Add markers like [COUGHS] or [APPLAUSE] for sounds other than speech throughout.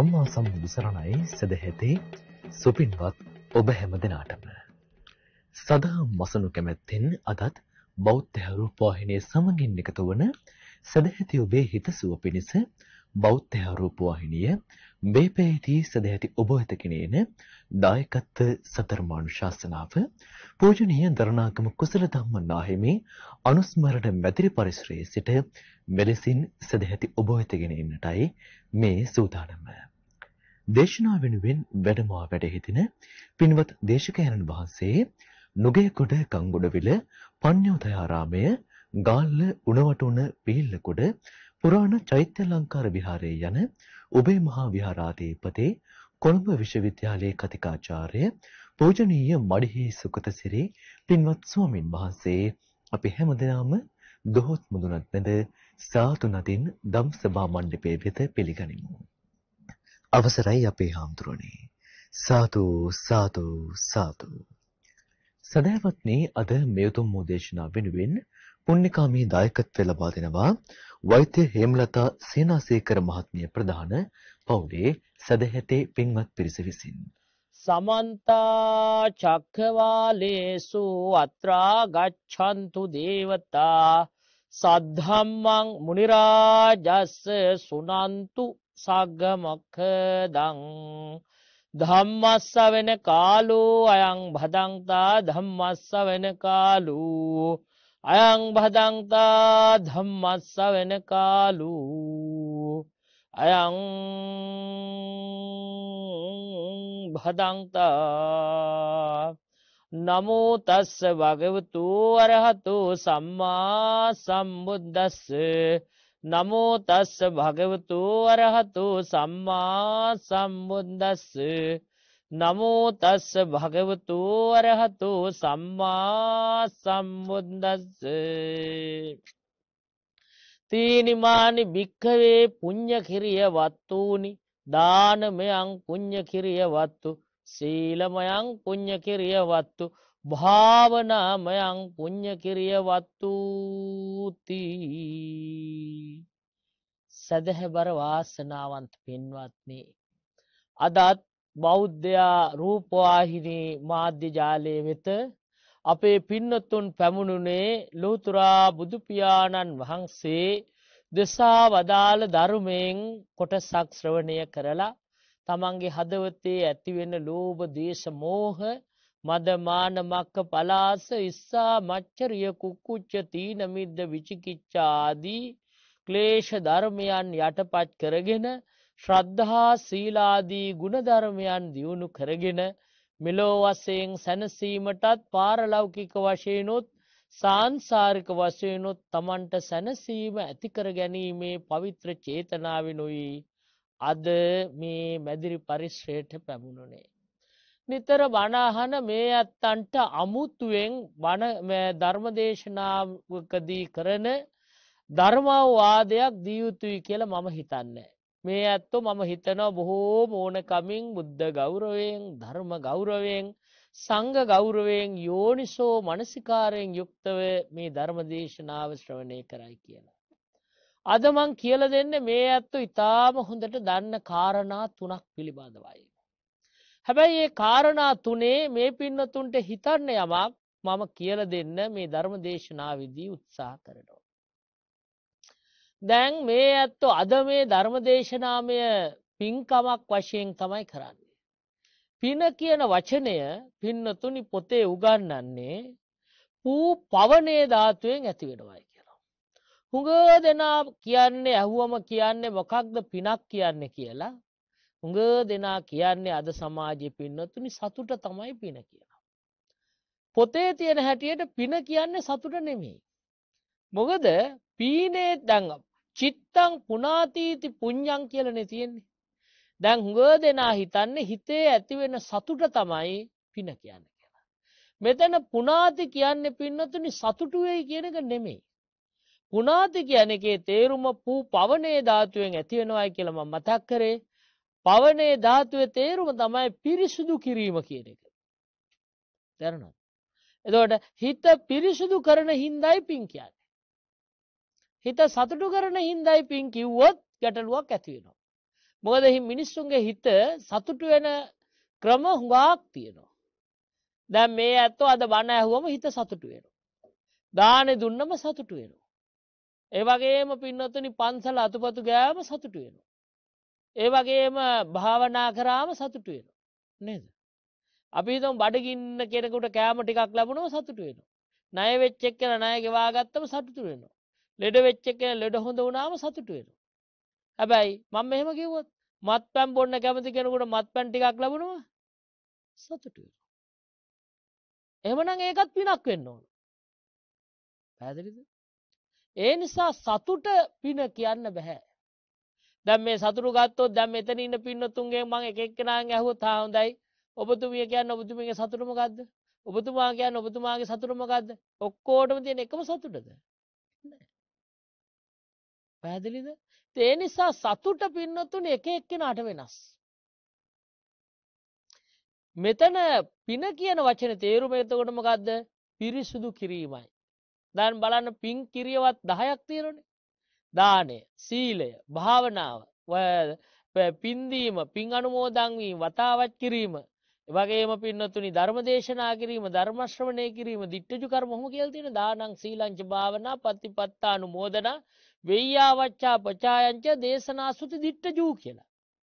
සම්මා සම්බුදු සරණයි සදැහැතේ සුපින්වත් ඔබ හැම දෙනාටම සදා මසනු කැමැත්තෙන් අදත් බෞද්ධ රූපවාහිනිය සමගින් එකතු වන සදැහැති ඔබේ හිතසුව පිණිස බෞද්ධ රූපවාහිනිය මේ පැයේදී සදැහැති ඔබ වෙත කිනේන දායකත්ව සතරමානුශාසනාව පූජනීය දරණාගම කුසල ධම්ම නාහිමේ අනුස්මරණ මැදිරි පරිසරයේ සිට මෙලෙසින් සදැහැති ඔබ වෙත ගෙනෙන්නටයි මේ සූදානම. දේශනා වෙනුවෙන් වැඩමවා වැඩහිතින පින්වත් දේශකයන්න් වහන්සේ නුගේගොඩ ගංගොඩවිල පඤ්ඤෝතයාරාමය ගාල්ල උණවටුණ පිල්ලකොඩ පුරාණ චෛත්‍ය ලංකාර විහාරයේ යන ඔබේ මහා විහාරාධිපති කොළඹ විශ්වවිද්‍යාලයේ කතිකාචාර්ය පූජනීය මඩිහි සුගතසිරි පින්වත් ස්වාමින් වහන්සේ අපි හැමදෙනාම දොහොත් මුදුනත් නැද සාතු නදින් දම් සභා මණ්ඩපයේ වෙත පිළිගනිමු අවසරයි අපේ හාමුදුරනේ. සාතු සාතු සාතු. සදහවත්නි අද මෙතුම් මොදේශනා වෙනුවෙන් පුණ්‍යකාමී දායකත්වය ලබා දෙනවා වෛද්‍ය හේමලතා සේනාසේකර මහත්මිය ප්‍රධාන පවුලේ සදැහැතේ පින්වත් පිරිස විසින්. සමන්ත චක්කවාලේසු අත්‍රා ගච්ඡන්තු දේවතා සද්ධම්මං මුනි රාජස්ස සුනන්තු සග්ගමොක්කදං ධම්මස්ස වෙන කාලෝ අයං භදංතා ධම්මස්ස වෙන කාලෝ අයං භදංතා ධම්මස්ස වෙන කාලෝ අයං භදංතා නමෝ තස්ස භගවතු අරහතෝ සම්මා සම්බුද්දස්ස නමෝ තස්ස භගවතු අරහතු සම්මා සම්බුද්දස්ස නමෝ තස්ස භගවතු අරහතු සම්මා සම්බුද්දස්ස තීනිමානි භික්කවේ පුඤ්ඤ කිරිය වත්තුනි දානමයං පුඤ්ඤ කිරිය වත්තු සීලමයං පුඤ්ඤ කිරිය වත්තු භාවනාමයං පුං්ඥ කිරිය වත්තුති සැදැහැබර වාසනාවන්ත පින්වත්නේ. අදත් බෞද්ධයා රූපවාහිනී මාධ්‍යජාලය වෙත අපේ පින්නතුන් පැමුණුනේ ලෝතුරා බුදුපියාණන් වහන්සේ දෙසා වදාළ ධර්මයෙන් කොට සක්ශ්‍රවණය කරලා තමන්ගේ හදවතේ ඇතිවෙන ලෝබ දේශමෝහ මදමාන මක්ක පලාස ඉස්සා මච්චරිය කුක්කුච්ච තීනමිද්ද විචිකිච්චාදී ක්ලේෂ ධර්මයන් යටපත් කරගෙන ශ්‍රද්ධහා සීලාදී ගුණධර්මයන් දියුණු කරගෙන මෙලෝ වසයෙන් සැනසීමටත් පාරලෞකික වශයනුත් සාංසාරික වශයනුත් තමන්ට සැනසීම ඇතිකර ගැනීමේ පවිත්‍ර චේතනාවෙනුයි අද මේ මැදිරි පරිශ්‍රයට පැමුණුනේ. නිතර බණහන මේ ඇත්තන්ට අමුතුවෙන් බණ ධර්මදේශනාවකදී කරන ධර්මවවාදයක් දියයුතුයි කියල මම හිතන්න. මේ ඇත්තෝ මම හිතනව බොහෝ මෝනකමින් බුද්ධ ගෞරවයෙන් ධර්ම ගෞරවයෙන් සංග ගෞරවයෙන් යෝනිසෝ මනසිකාරයෙන් යුක්තව මේ ධර්මදේශනාව ශ්‍රවණය කරයි කියලා. අදමං කියල දෙන්න මේ ඇත්තු ඉතාම හොඳට දන්න කාරණා තුනක් පිළිබඳවයි. හැබැයි ඒ කාරණා තුනේ මේ පින්නතුන්ට හිතන්න යමක් මම කියල දෙන්න මේ ධර්ම දේශනාවිදී උත්සා කරනවා. දැන් මේ ඇත්තෝ අද මේ ධර්ම දේශනාමය පින්කමක් වශයෙන් තමයි කරන්නේ. පින කියන වචනය පින්නතුනි පොතේ උගන්නන්නේ පූ පවනේ ධාතුවෙන් ඇතිවෙනවයි කියලා. හුඟ දෙනා කියන්නේ ඇහුවම කියන්නේ මොකක්ද පිනක් කියන්නේ කියලා හුඟ දෙනා කියන්නේ අද සමාජය පින්නතුනි සතුට තමයි පින කියලා. පොතේ තියෙන හැටියට පින කියන්නේ සතුට නෙමෙයි. මොකද පීනේ දැඟම් චිත්තං පුනාතීති පුං්ඥං කියලන තියෙන්නේ. දැන් හුඟ දෙනා හිතන්නේ හිතේ ඇතිවෙන සතුට තමයි පින කියන්න කියලා. මෙතැන පුනාති කියන්නේ පින්නතුනි සතුටුවයි කියන එක නෙමෙයි. පුනාති කියන එකේ තේරුම පූ පවනේ ධාතුවෙන් ඇතිවෙනවායි කියලම මතක් කරේ පවනේ ධාතුව තේරුම තමයි පිරිසුදු කිරීම කියන එක. තැරන. එදට හිත පිරිසුදු කරන හින්දයි පින් කියන්න. හිත සතුටු කරන හින්දයි පින් කිව්වොත් ගැටලුවක් ඇතිවෙනවා. මොකද හි මිනිස්සුන්ගේ හිත සතුටු වෙන ක්‍රම හුඟාක් තියෙනවා. දැ මේ ඇත්තෝ අද බණ ඇහුවම හිත සතුටු වෙන. දානෙ දුන්නම සතුටු වෙන. ඒවගේම පින්නතුනි පන්සල අතුපතු ගෑම සතුටු වෙනවා. ඒ වගේම භාවනා කරාම සතුටු වෙන නේද අපි තම් බඩගින්න කෙනෙකුට කෑම ටිකක් ලැබුණව සතුටු වෙන නය වෙච්චෙක් කර ණය ගෙවාගත්තම සතුටු වෙන ලෙඩ වෙච්ච එක ලෙඩ හොඳ වුණාම සතුටු වෙන හැබැයි මම මෙහෙම කිව්වොත් මත් පැම් බොන්න කැමති කෙනකුට මත් පැන් ටිකක් ලැබුණවා සතුටු වෙන එමනම් ඒකත් පිනක් වෙන්න ඕන පැදිරිද ඒ නිසා සතුට පින කියන්න බැහැ දැන් මේ සතුරු ගත්තොත් දැන් මෙතන ඉන්න පින්නතුන්ගේ මං එක එක්කෙනාගෙන් ඇහුවොත් හා හොඳයි ඔබතුමිය කියන්නේ ඔබතුමියගේ සතුරු මොකද්ද ඔබතුමා කියන්නේ ඔබතුමාගේ සතුරු මොකද්ද ඔක්කොටම තියෙන එකම සතුටද පැහැදිලිද ඒ නිසා සතුට පින්නතුන් එක එක්කෙනාට වෙනස් මෙතන පින කියන වචන තේරුම එතකොට මොකද්ද පිරිසුදු කිරීමයි දැන් බලන්න පින් කිරියවත් 10ක් තියෙනනේ දානය සීලය භාවනාව පින්දීම පින් අනුමෝදංවීම වතාවත් කිරීම වගේම පින්නතුනි ධර්ම දේශනා කිරීම ධර්මශ්‍රවණය කිරීම දිට්ටජු කර්මොහම කියල්තින දානං සීලංච භාවනා පත්ති පත්තානු මෝදන වෙයියාවච්චා පචායංච දේශනා සුති දිට්ටජූ කියලා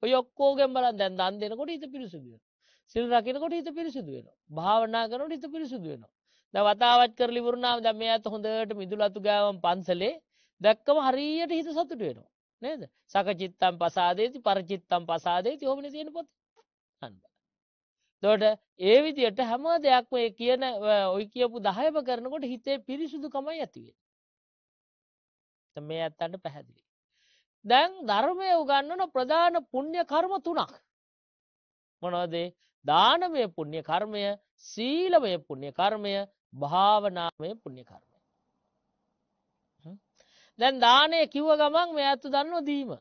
ඔයොක්කෝගෙන් බලන් දැන් දන් දෙනකොට හිත පිරිසුදුවෙන සිල් රකිනකොට හිත පිරිසිදු වෙන භාවනා කරනට හිත පිරිසිදු වෙනවා ද වතාවත් කරලිවරුණාව දම ඇත හොඳට මිදුලතු ගෑවම් පන්සලේ දැක්කම හරියට හිත සතුට වෙනවා නේද සකචිත්තම් පසාදේති පරචිත්තම් පසාදේති හොමන තියෙන පොත් අන්න තොට ඒ විදියට හැම දෙයක්ම කියන ඔයි කියපු දහයම කරනකොට හිතේ පිරිසුදුකමයි ඇතිවේ මේ ඇත්තන්ට පැහැදිලි දැන් ධර්මය උගන්නන ප්‍රධාන පුුණ්්‍ය කර්ම තුනක් මොනවදේ දානමය පුුණ්්‍ය කර්මය සීලමය පුුණ්්‍ය කර්මය භාවනාමය පුුණ්්‍ය කර්මය දැන් දානය කිව්ව ගමන් මේ ඇත්තු දන්න දීම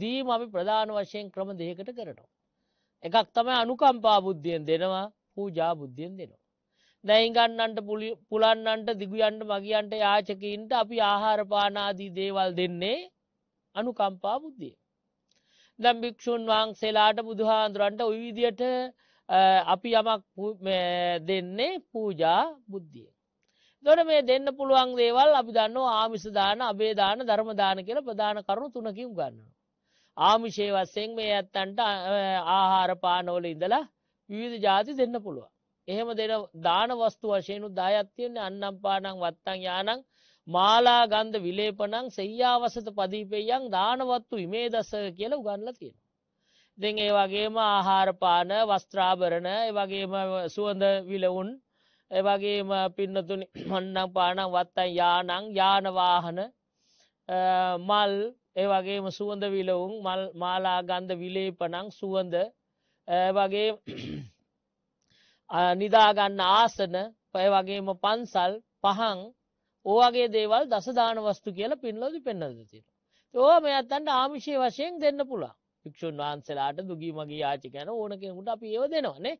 දීම අපි ප්‍රධාන වශයෙන් ක්‍රම දෙයකට කරනවා. එකක් තමයි අනුකම්පා බුද්ධියෙන් දෙනවා පූජා බුද්ධියෙන් දෙනවා. දැයිගන්නන්ට පුලන්නන්ට දිගුයන්ට මගියන්ට යාචකීන්ට අපි ආහාරපානාදී දේවල් දෙන්නේ අනුකම්පා බුද්ධිය. දම් භික්‍ෂූන් වහන්සේලාට බුදුහාන්දුරන්ට ඔවිදියට අපි යමක් දෙන්නේ පූජා බුද්ධියෙන්. දොන මේ දෙන්න පුළුවන් දේවල් අපි දන්න ආමිසදාන අබේදාන ධර්මදාන කියල ප්‍රධාන කරුණු තුනකින් ගන්නවා. ආමිෂය වස්සෙන් මේ ඇත්තන්ට ආහාරපානෝල ඉඳලා විවිධ ජාති දෙන්න පුළුව. එහෙම දෙන දාන වස්තු වශයනු දායත්තියන්නේ අන්නම් පානං වත්තං යානං මාලා ගන්ධ විලේපනං සෙයාවසත පදීපයන් දානවත්තු ඉමේ දස කියල උගන්නල තියෙන. දෙ ඒ වගේම ආහාරපාන වස්ත්‍රාභරණ වගේම සුවඳ විලවුන් එවගේම පින්නතුනි හොන්නම් පානම් වත්තන් යානං යානවාහන මල් ඒවගේම සුවඳ විලවුන් මල් මාලා ගන්ධ විලේපනං සුවඳ වගේ නිදාගන්න ආසන පය වගේම පන්සල් පහන් ඕගේ දේවල් දසදාන වස්තු කියල පින්ලෝදි පෙන්නදතිර. ඕ මේ අත්තන්ට ආමිෂය වශයෙන් දෙන්න පුළා භික්‍ෂූන් වහන්සලාට දුගී මගේ ආචිකයන ඕන කෙනකුට අපි ඒව දෙනවානේ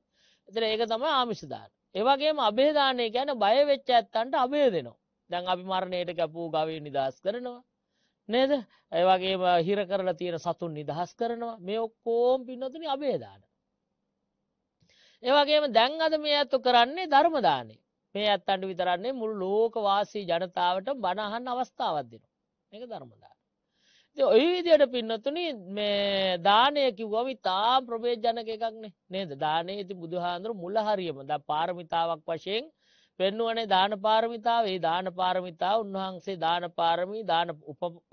එතර ඒක තම ආමිෂධාන ඒවගේම අභේදානය ගැන බයවෙච්ච ඇත්තන්ට අභය දෙනවා දැන් අපි මරණයට කැපූ ගවී නිදහස් කරනවා නේද ඒවගේ හිර කරලා තියෙන සතුන් නිදහස් කරනවා මේ ඔක්කෝම් පින්නතුන අභේදාන ඒවගේම දැන් අද මේ ඇත්තු කරන්නේ ධර්මදානය මේ ඇත්තන්ට විතරන්නේ මුළු ලෝකවාසී ජනතාවට බණහන් අවස්ථාවත් දෙනවා එක ධර්මදාන ඔය විදියට පින්නතුනි මේ දානය කිව්වම ඉතාම ප්‍රවේජනක එකක්නේ නේද දානය ඉති බුදුහාන්දුරු මුල හරියම ද පාරමිතාවක් වශයෙන් පෙන්නුවනේ දාන පාරමිතාව ඒ දාන පාරමිතාව උන්වහන්සේ දාන පාරමී දාන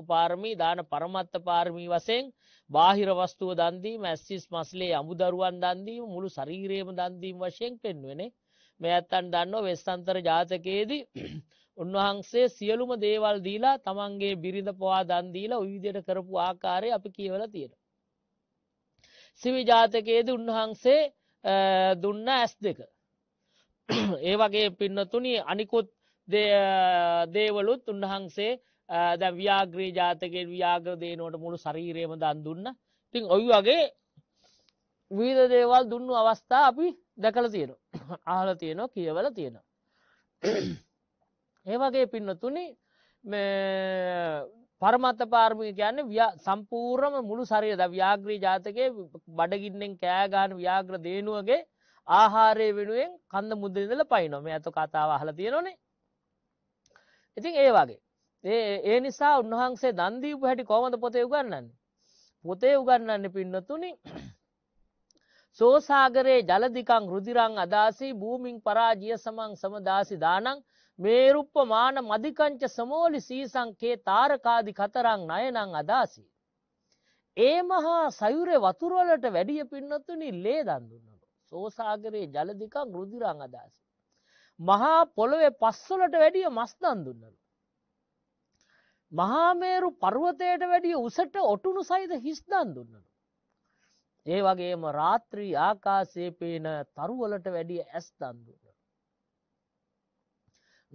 උපාරමී දාන පරමත්ත පාරමී වසයෙන් බාහිර වස්තුව දන්දීම ඇස්සිස් මස්ලේ අමුදරුවන් දන්දීම මුළු ශරීරයම දන්දීම් වශයෙන් පෙන්වෙනේ මේ ඇත්තන් දන්න වෙස්සන්තර ජාතකයේදී උන්වහන්සේ සියලුම දේවල් දීලා තමන්ගේ බිරිඳ පවා දන්දීලා විදියට කරපු ආකාරය අපි කියවල තියෙන. සිවිජාතකයේද උන්වහන්සේ දුන්න ඇස් දෙක. ඒ වගේ පින්නතුනි අනිකුත් දේවලුත් උන්වහන්සේ දැ ව්‍යාග්‍රී ජාතකෙන් ව්‍යාග්‍ර දේනුවට මුළු ශරීරයම දන් දුන්න තින් ඔයි වගේ වීද දේවල් දුන්නු අවස්ථා අපි දැකල තියෙන අහල තියෙනවා කියවල තියෙනවා. ඒවගේ පින්නතුනි පරමත්ත පාර්මි කියන්න සම්පූර්ම මුළු සරය ද ව්‍යාග්‍රී ජාතකයේ බඩගින්නෙන් කෑගාන ව්‍යාග්‍ර දේනුවගේ ආහාරය වෙනුවෙන් කන්ද මුද්දරිදල පයිනොම ඇත කතාව අහල තියෙනනේ ඉතින් ඒ වගේ ඒ ඒ නිසා උන්වහන්සේ දන්දීපු හැටි කොමද පොතේ උගන්නන්නේ පොතේ උගන්නන්න පින්නතුනි සෝසාගරයේ ජලදිකං රුදිරං අදාසී භූමින් පරාජිය සමං සමදාසි දානං මේරුප්පමාන මධිකංච සමෝලි සීසංකේ තාරකාදි කතරං නයනං අදාසි. ඒ මහා සයුරය වතුරවලට වැඩිය පින්නතුනි ලේ දන්දුන්නට. සෝසාගරයේ ජලදිකං ගෘදිරං අදාසි. මහා පොළොවේ පස්සලට වැඩිය මස්දන් දුන්නලු. මහාමේරු පර්වතයට වැඩිය උසට ඔටුනු සහිත හිස්දන් දුන්නලු. ඒ වගේම රාත්‍රී ආකාසේ පේන තරුවලට වැඩිය ඇස් දන්දුන්න.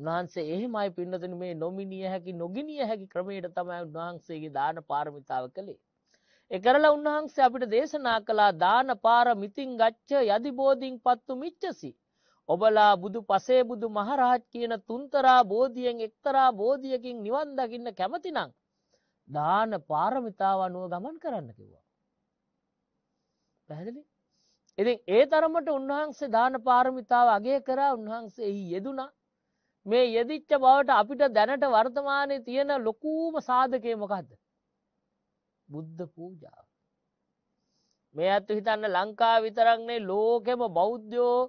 උන්වහන්සේ එහෙමයි පින්නතුනි මේ නොමිනිය හැකි නොගිනිය හැකි ක්‍රමයට තමයි උන්වහන්සේගේ දාන පාරමිතාව කළේ. ඒ කරලා උන්වහන්සේ අපිට දේශනා කළා දාන පාරමිතින් ගච්ඡ යදිබෝධින් පත්තු මිච්ඡසි. ඔබලා බුදු පසේ බුදු මහරහත් කියන තුන්තරා බෝධියෙන් එක්තරා බෝධියකින් නිවන් දකින්න කැමතිනම් දාන පාරමිතාව අනුව ගමන් කරන්න කිව්වා. පැහැදිලි? ඉතින් ඒ තරමට උන්වහන්සේ දාන පාරමිතාව අගය කරා උන්වහන්සේ එහි යෙදුනා මේ යෙදිච්ච බවට අපිට දැනට වර්තමානය තියෙන ලොකූම සාධකය මොකක්ද. බුද්ධ පූජාව. මේ ඇත්තු හිතන්න ලංකා විතරක්නේ ලෝකෙම බෞද්ධයෝ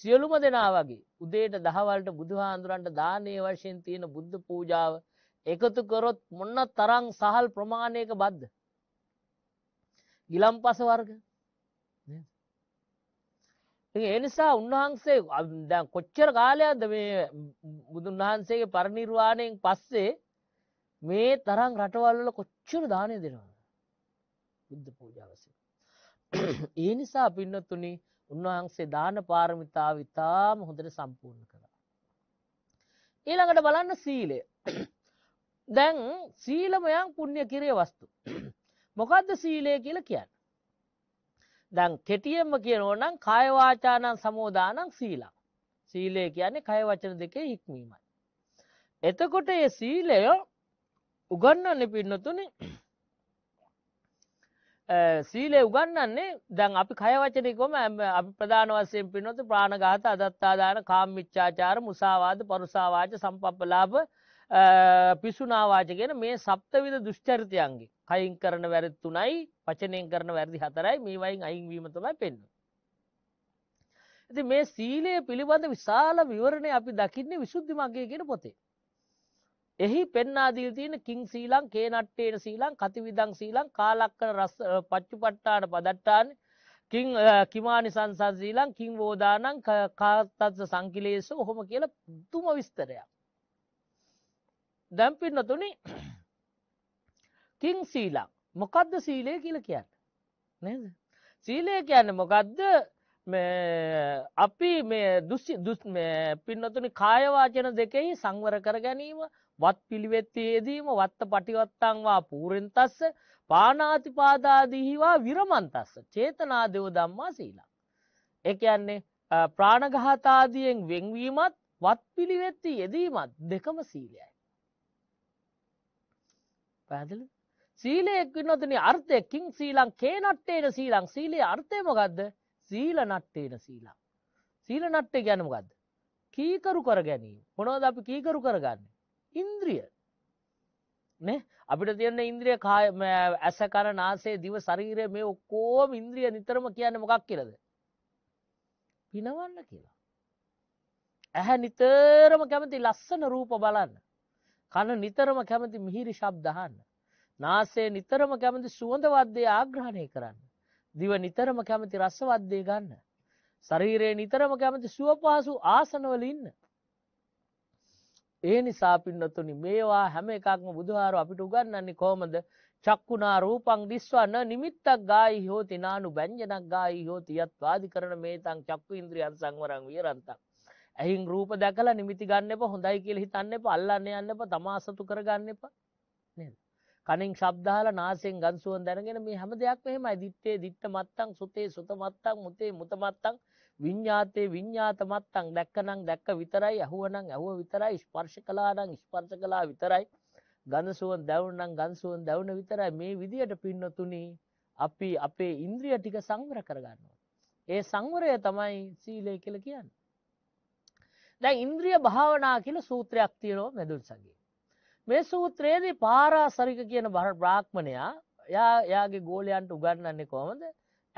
සියලුම දෙනා වගේ උදේට දහවලට බුදුහාන්දුරන්ට දානය වශයෙන් තියෙන බුද්ධ පූජාව එකතු කරොත් මොන්න තරං සහල් ප්‍රමාණයක බද්ධ. ගිලම් පස වර්ග. ඒ නිසා උන්වහන්සේ දැන් කොච්චර කාලයක්ද මේ බුදුන් වහන්සේගේ පරිනිර්වාණයෙන් පස්සේ මේ තරම් රටවල්ල කොච්චර දානය දෙනවා බුද්ධ පූජාවසය. ඒ නිසා පින්නතුනි උන්වහන්සේ දාන පාරමිතාව ඉතාම හොඳට සම්පූර්ණ කළා. ඊළඟට බලන්න සීලය. දැන් සීලමයන් පුුණ්්‍ය කිරේ වස්තු. මොකක්ද සීලය කියල කියන්න. දැන් කෙටියෙන්ම කියනවනම් කායවාචානන් සමෝදානං සීලා. සීලය කියන්නේ කය වචන දෙකේ හික්මීමයි. එතකොට ඒ සීලය උගන්නන්න පින්නතුනි සීලේ උගන්නන්නේ දැන් අපි කය වචනකොම අපි ප්‍රධාන වශයෙන් පින්නොත ප්‍රාණඝාත අදත්තාදාන කාමමිච්ඡාචාර මුසාවාද පරුසාවාච සම්පප්පලාභ පිසුනාවාච කියන මේ සප්තවිධ දුෂ්චරිතයන්ගේ කයින් කරන වැරදි තුනයි වචනයෙන් කරන වැරදි හතරයි මේ වයින් අයින් වීම තමයි පෙන්වන්නේ. ඉතින් මේ සීලය පිළිබඳ විශාල විවරණය අපි දකින්නේ විසුද්ධි මග්ගය කියන පොතේ. එහි පෙන්වා දීලා තියෙන කිං සීලං, කේනට්ටේන සීලං, කතිවිදං සීලං, කාලක්කන රස පච්චුපට්ඨාන පදට්ටාන කිං කිමානි සංසං සීලං, කිං වෝදානං කාත්තස්ස සංකිලේසෝ ඔහොම කියලා දුම විස්තරයක්. දැන් පින්නතුනේ තිං සීලක් මොකක්ද සීලය කියල කියන්න නේද සීලය කියන්න මොකක්ද අපි පින්නතුනි කායවාචන දෙකෙහි සංවර කර ගැනීම වත් පිළිවෙත්තයේදීම වත්ත පටිවත්තන්වා පූරෙන්තස්ස පානාතිපාදාදීහිවා විරමන්තස්ස චේතනාදව දම්මා සීලා. එකයන්නේ ප්‍රාණගහතාදියෙන් වෙන්වීමත් වත් පිළිවෙත්ති යෙදීමත් දෙකම සීලයයි. පැදිලි සීලයක් වින්නොතන අර්ථයකින් සීලං කේනට්ටේන සීලං සීලේ අර්ථයමගදද සීල නට්ටේන සීලං. සීල නට්ටේ ගැනමගදද. කීකරු කර ගැනීම මොනවද අපි කීකරු කරගන්න. ඉන්ද්‍රිය අපිට තියන්න ඉන්ද්‍රිය ඇස කර නාසේ දිව ශරීරය මේ ඔක්කෝම ඉන්ද්‍රිය නිතරම කියන්න මොකක් කියලද. පිනවන්න කියලා. ඇහැ නිතරම කැමති ලස්සන රූප බලන්න. කන නිතරම කැමති මිහිරි ශබ්දහන්න. නාසේ නිතරම කැමති සුවඳවද්දේ ආග්‍රහණය කරන්න. දිව නිතරම කැමති රස්සවද්දේ ගන්න. ශරීරයේ නිතරම කැමති සුවපහසු ආසනවල ඉන්න. ඒ නිසා පින්නතුනි මේවා හැම එකක්ම බුදුහාර අපිට උගන්නන්නේ කොහොමද චක්කුණා රූපං දිස්වන්න නිමිත්තක් ගායි හෝති නානු බැංජනක් ගායි හෝති යත්වාදි කරන මේතන් චක්කු ඉන්ද්‍රියන් සංවරං වියරන්තක්. ඇහින් රූප දැකලා නිමිති ගන්න එප හොඳයි කියල හිතන්න එප අල්ලන්න යන්න එප තමාසතු කරගන්න එප නේද. කනින් ශබ්දාහලා නාසයෙන් ගන් සුවඳ දැනගෙන මේ හැම දෙයක්ම එහෙමයි දිත්තේ දිත්ත මත්තං සුතේ සුත මත්තං මුතේ මුත මත්තං විඤ්ඤාතේ විඤ්ඤාත මත්තං දැක්කනම් දැක්ක විතරයි ඇහුවනම් ඇහුව විතරයි ස්පර්ශ කළානම් ස්පර්ශ කළා විතරයි ගඳ සුවඳ දැවුනනම් ගඳ සුවඳ දැවුන විතරයි මේ විදියට පින්නතුණි අපි අපේ ඉන්ද්‍රිය ටික සංවර කරගන්නවා ඒ සංවරය තමයි සීලය කියලා කියන්නේ දැන් ඉන්ද්‍රිය භාවනා කියලා සූත්‍රයක් තියෙනවා මෙදුල් සගේ මේ සූත්‍රයේදී පාරාසරික කියන බ්‍රාක්්මණයා යා යාගේ ගෝලයන්ට උගන්නන්නේ කොමද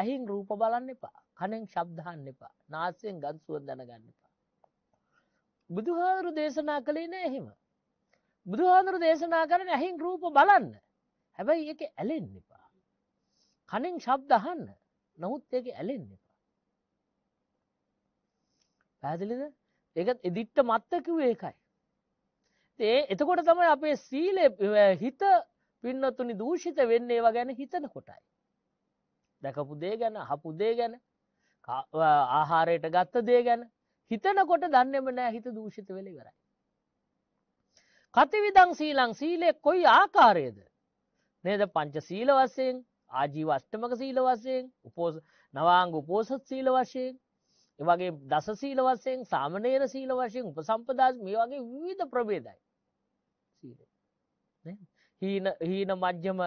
ඇහින් රූප බලන්න එපා කනෙන් ශබ්දහන්න එපා නාසයෙන් ගත් සුවන් දැනගන්න එපා. බුදුහාදුරු දේශනා කළේ නෑ එහෙම. බුදුහාදුරු දේශනා කරන ඇහින් රූප බලන්න හැබැයි එක ඇලෙන් එපා. කනින් ශබ්දහන්න නමුත් ඒක ඇලෙන් එපා. පැදිලිද ඒත් එදිට්ට මත්තකිව ඒකයි. ඒ එතකොට තමයි අපේ සීලේ හිත පින්නතුනි දූෂිත වෙන්න ඒවා ගැන හිතන කොටයි. දැකපු දේ ගැන හපු දේ ගැන ආහාරයට ගත්ත දේ ගැන හිතනකොට දන්නෙම නෑ හිත දූෂිත වෙලි කරයි. කතිවිදං සීලං සීලය කොයි ආකාරයද. නේද පංච සීල වසයෙන් ආජීව අෂ්ටමක සීල වසයෙන් උපෝස නවාංග උපෝසත් සීල වශයෙන් එවගේ දස සීල වසයෙන් සාමනේර සීල වශයෙන් උපසම්පදාස් මේ වගේ විවිධ ප්‍රබේදයි. හීන හීන මජ්්‍යම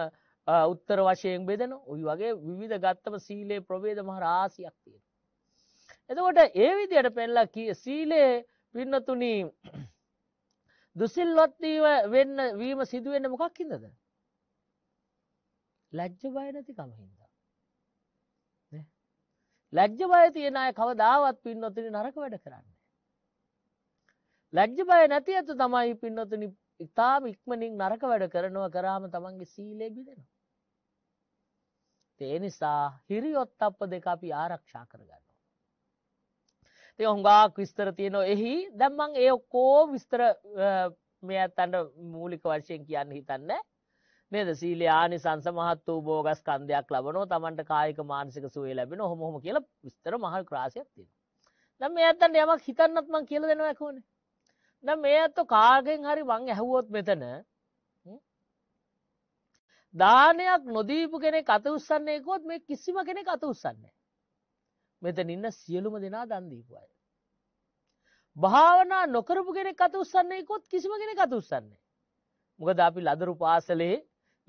උත්තර වශයෙන් බෙදන ඔයි වගේ විවිධ ගත්තම සීලේ ප්‍රවේද මහ රාසියක් තියෙන. එතකොට ඒ විදියට පෙන්ලා කිය සීලේ පින්නතුනී [CLEARS THROAT] දුසිල්ලොත්වීව වෙන්න වීම සිදුවෙන්න මොකක් හිදද. ලැජ්ජ බයනති කමහින්ද. ලැජ්ජ බය තියෙන අය කවදාවත් පින්නොතුනි නරක වැඩ කරන්න. ලැජ්ජ බය නැති ඇතු තමයි පින්නතුනි ඉතා ඉක්මනින් නරක වැඩ කරනවා කරාම තමන්ගේ සීලේ බිදෙනවා. ඒ නිසා හිරියොත් අප දෙක අපි ආරක්ෂා කරගන්නවා. තේ හොඟාක් විස්තර තියෙනවා එහි දැන් මම ඒ ඔක්කොම විස්තර මේ අතන්ට මූලික වශයෙන් කියන්න හිතන්නේ. නේද සීලේ ආනිසංස මහත් වූ භෝගස්කන්ධයක් ලබනවා තමන්ට කායික මානසික සුවය ලැබෙනවා ඔහොම ඔහොම කියලා විස්තර මහල් ක්‍රාසයක් තියෙනවා. දැන් මේ අතන්ට යමක් හිතන්නත් මම කියලා දෙනවා කොහොනේ. දැන් මේ අතෝ කාගෙන් හරි මං ඇහුවොත් මෙතන දානයක් නොදීපු කෙනෙක් අත උස්සන්නේ කොත් මේ කිසිම කෙනෙක් අත උස්සන්නේ මෙතන ඉන්න සියලුම දෙනා දන් දීපු අය භාවනා නොකරපු කෙනෙක් අත උස්සන්නේ කොත් කිසිම කෙනෙක් අත උස්සන්නේ මොකද අපි ලදරු පාසලේ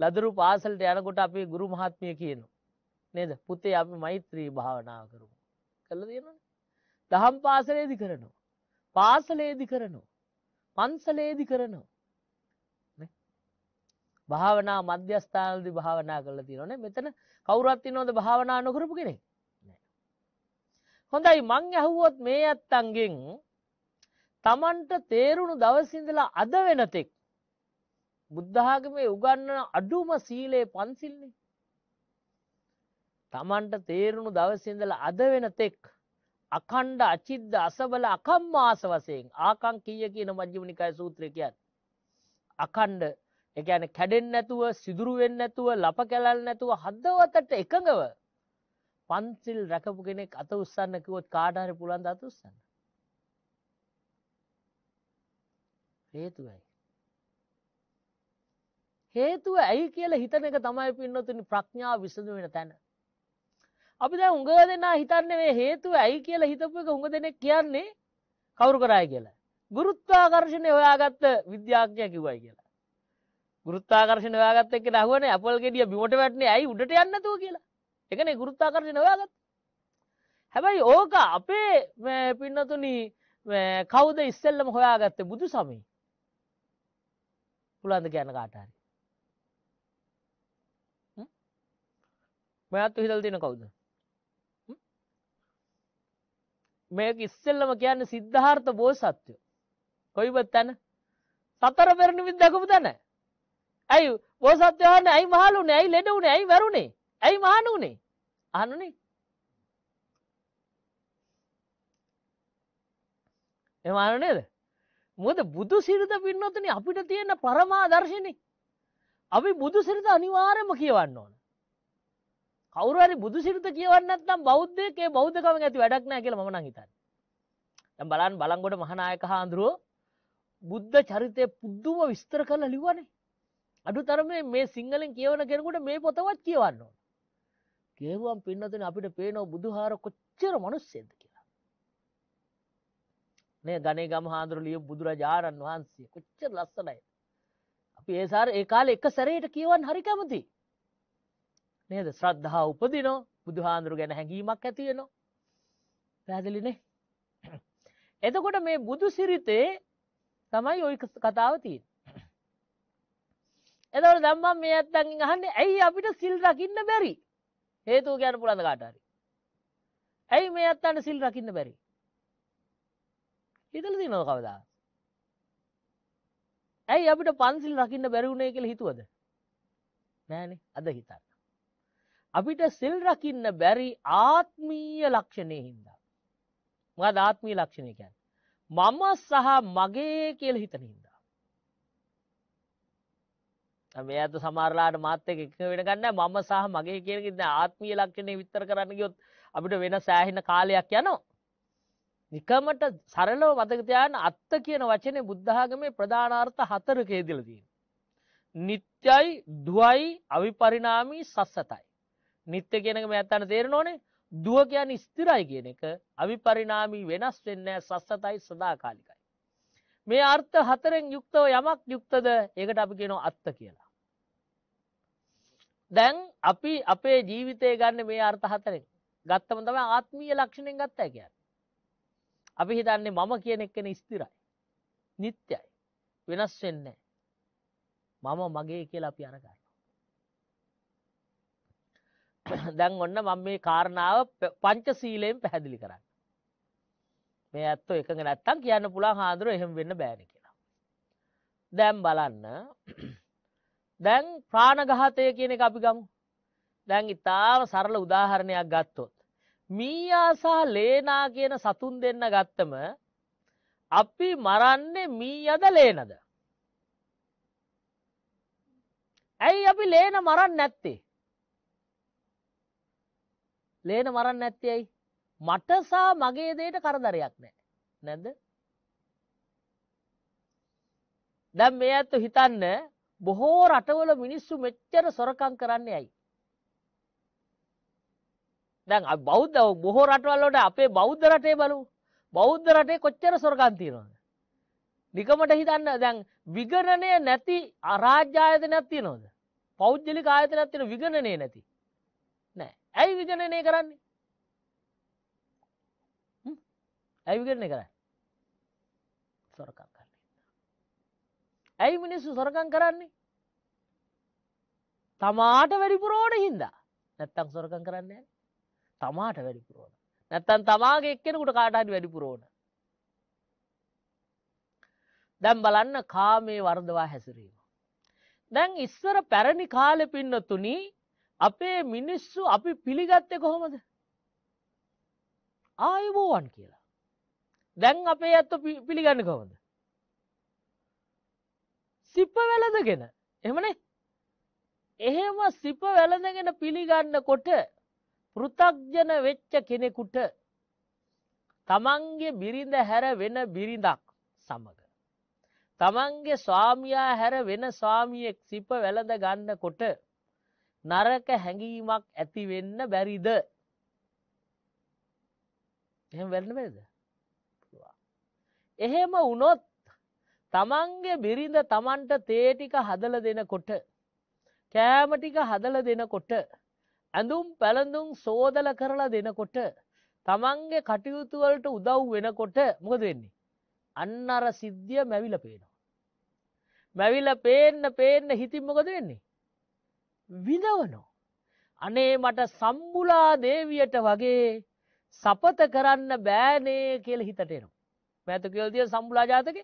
ලදරු පාසලට යනකොට අපේ ගුරු මහත්මිය කියනවා නේද පුතේ අපි මෛත්‍රී භාවනාව කරමු කළ තියෙනවනේ දහම් පාසලේදි කරනවා පාසලේදි කරනවා පන්සලේදි කරනවා. භාවනා මධ්‍යස්ථානදි භාවනා කරලා තියෙනවනේ මෙතන කවුරුත් ඉන්නවද භාවනා නොකරපු කෙනෙක් හොඳයි මං ඇහුවොත් මේ අත්තන්ගෙන් තමන්ට තේරුණු දවසිඳලා අද වෙනතෙක් බුද්ධාගමේ උගන්නන අඩුම සීලයේ පන්සිල්නේ තමන්ට තේරුණු දවසිඳලා අද වෙනතෙක් අකණ්ඩ අචිද්ද අසබල අකම් ආස වසයෙන් ආකං කීය කියන මජ්‍යමනිකය සූත්‍රකයන්. අකණ්ඩ එකන කැඩෙන් නැතුව සිදුරුවෙන් නැතුව ලප කැලල් නැතුව හදවතට එකඟව පන්සිල් රැකපු කෙනෙක් අත උත්සන්න කිවොත් කාඩාර පුළන්ද අත උත්සන්න. හේතුවයි. හේතුව ඇයි කියල හිතන එක තමයි පින්නතුනි ප්‍රඥාව විසඳ වෙන තැන. අපි දැන් උඟ දෙනා හිතන්නේ මේ හේතුව ඇයි කියලා හිතපු එක උඟ දෙනෙක් කියන්නේ කවුරු කරායි කියලා. ගුරුත්වාකර්ෂණය හොයාගත්ත විද්‍යාඥයා කිව්වයි කියලා. ගුරුත්වාකර්ෂණය හොයාගත්ත එක්කෙනා අහුවනේ අපල් ගෙඩිය බිමට වැටුනේ ඇයි උඩට යන්නේ නැතුව කියලා. ඒකනේ ගුරුත්වාකර්ෂණය හොයාගත්ත. හැබැයි ඕක අපේ මේ පින්නතුනි කවුද ඉස්සෙල්ලම හොයාගත්තේ බුදු සමී. පුළන්ද කියන්න කාට හරි. මයත් හිතල් තියෙන කවුද? මේක ඉස්සෙල්ලම කියන්නේ සිද්ධාර්ථ බෝසත්වය. කොයිවත් තැන සතර පෙර නිමිති දකපු තැන. ඇයි බෝසත්වය අහන්නේ ඇයි මහලු උනේ? ඇයි ලෙඩ උනේ? ඇයි වැරුනේ? ඇයි මහාන උනේ? අහනුනේ. එහෙම අහනු නේද? මොකද බුදු සිරිත පින්නොතනේ අපිට තියෙන පරමාදර්ශනේ. අපි බුදු සිරිත අනිවාර්යයෙන්ම කියවන්න ඕන. කවුරු හරි බුදු සිරිත කියවන්නේ නැත්නම් බෞද්ධයෙක් ඒ බෞද්ධකම ඇති වැඩක් නැහැ කියලා මම නම් හිතන්නේ. දැන් බලන්න බලංගොඩ මහානායක හාඳුරෝ බුද්ධ චරිතය පුදුම විස්තර කරලා ලිව්වනේ. අඩුතරමේ මේ සිංහලෙන් කියවන කෙනෙකුට මේ පොතවත් කියවන්න ඕන. කියවුවම් පින්නතනේ අපිට පේනවා බුදුහාර කොච්චර මිනිස්සෙක්ද කියලා. නේ ගණේ ගම හාඳුරෝ ලියපු බුදුරජාණන් වහන්සේ කොච්චර ලස්සනයි. අපි ඒ සාර ඒ කාලේ එක සැරේට කියවන්න හරි කැමතියි. නේද? ශ්‍රද්ධාව උපදිනවා. බුදුහාඳුරු ගැන හැඟීමක් ඇති වෙනවා. පැහැදිලිනේ? එතකොට මේ බුදු සිරිතේ තමයි ওই කතාව තියෙන්නේ. එතකොට දැන් මම මේ ඇත්තන්ගෙන් අහන්නේ ඇයි අපිට සිල් රකින්න බැරි? හේතුව කියන්න පුළුවන් කාට හරි. ඇයි මේ ඇත්තන්ට සිල් රකින්න බැරි? හිතලා තියෙනවද කවදා? ඇයි අපිට පන්සිල් රකින්න බැරි වුණේ කියලා හිතුවද? නෑනේ අද හිතන්න. අපිට සිල් රකින්න බැරි ආත්මීය ලක්ෂණය හින්දා. මද ආත්මී ලක්ෂණයකැන්. මම සහ මගේ කියල හිතන හින්දා. මේ ඇත සමාරලාට මාත්‍යක එක වෙනගන්න මම සහ මගේ කියලකින්න ආත්මීය ලක්ෂණය විත්තර කරන්න ගොත් අපිට වෙන සෑහෙන කාලයක් යනවා. නිකමට සරලව මතකතයන් අත්ත කියන වචනය බුද්ධාගමේ ප්‍රධානාර්ථ හතර කේදිලදී. නිත්‍යයි දුවයි අවිපරිනාමී සස්සතයි. නිත්‍ය කියනක මේ ඇත්තන්න තේරෙනවනේ දුව කියන්නේ ස්ථිරයි කියන එක අවිපරිණාමී වෙනස් වෙන්නේ සස්සතයි සදාකාලිකයි. මේ අර්ථ හතරෙන් යුක්තව යමක් යුක්තද ඒකට අපි කියනවා අත්ත කියලා. දැන් අපි අපේ ජීවිතය ගන්න මේ අර්ථ හතරෙන් ගත්තම තම ආත්මීය ලක්ෂණයෙන් ගත්තා කිය. අපි හිතන්නේ මම කියන එක්කෙන ස්තිරයි. නිත්‍යයි. වෙනස් වෙන්නේ. මම මගේ කියලා අපි අරගන්න. [COUGHS] දැන් ඔන්න මම මේ කාරණාව පංචසීලයෙන් පැහැදිලි කරන්න. මේ ඇත්ත එක නැත්තම් කියන්න පුළන් හාදුර එහෙම වෙන්න බෑන කියලා. දැම් බලන්න [COUGHS] දැන් ප්‍රාණගහතය කියන එක අපි ගමු. දැන් ඉතාම සරල උදාහරණයක් ගත්තොත්. මීයාසා ලේනා කියන සතුන් දෙන්න ගත්තම අපි මරන්නේ මී අද ලේනද. ඇයි අපි ලේන මරන්න නැත්තේ. ලේන මරන්න නැත්තයයි. මටසා මගේ දේට කරදරයක් නෑ නැද්ද. දැම් මේ ඇත්තු හිතන්න බොහෝ රටවල මිනිස්සු මෙච්චර සොරකං කරන්න යයි. දැන් බෞද්ධ බොහෝ රටවල්ලට අපේ බෞද්ධ රටේ බලු බෞද්ධ රටේ කොච්චර සොරකන්තිීරද. නිකමට හිතන්න දැන් විගණනය නැති අරාජ්‍යායත නැත්ති නොද. පෞද්ජලි ආයත නැතින විගණනය නැති. ඇයි විජනනය කරන්නේ ඇයි විගරණය කරන්න සොරකම් කරන්න ඇයි මිනිස්සු සොරකම් කරන්නේ තමාට වැඩිපුරෝට හින්දා නැත්තම් සොරකම් කරන්නේ තමාට වැඩිපුරෝණ නැත්තන් තමාගේ එක්කෙනකුට කාටහට වැඩිපුරෝණ දැම් බලන්න කාමේ වර්දවා හැසිරීම දැන් ඉස්සර පැරණි කාලෙ පින්නතුනී අපේ මිනිස්සු අපි පිළිගත්තේ කොහොමද ආයුබෝවන් කියලා දැන් අපේ ඇත්ත පිළිගන්න කොමද සිප්ප වැලදගෙන එමන එහෙම සිප වැලඳගෙන පිළිගන්න කොට පෘතක්ජන වෙච්ච කෙනෙකුට තමන්ගේ බිරිඳ හැර වෙන බිරිඳක් සමඟ. තමන්ගේ ස්වාමියා හැර වෙන ස්වාමියෙක් සිප වැලඳ ගන්න කොට නරක හැඟීමක් ඇති වෙන්න බැරිද? එහෙම වෙන්න බැරිද? එහෙම වුණොත් තමන්ගේ බිරිඳ තමන්ට තේ ටික හදලා දෙනකොට කෑම ටික හදලා දෙනකොට ඇඳුම් පැළඳුම් සෝදලා කරලා දෙනකොට තමන්ගේ කටයුතු වලට උදව් වෙනකොට මොකද වෙන්නේ? අන්න අර සිද්ධිය මැවිලා පේනවා. මැවිලා පේන්න පේන්න හිතින් මොකද වෙන්නේ? විඳවනෝ. අනේ මට සම්බුලා දේවියට වගේ සපත කරන්න බෑනේ කියල හිතටේනවා. මෑත කියල්තිය සම්බුලා ජාතක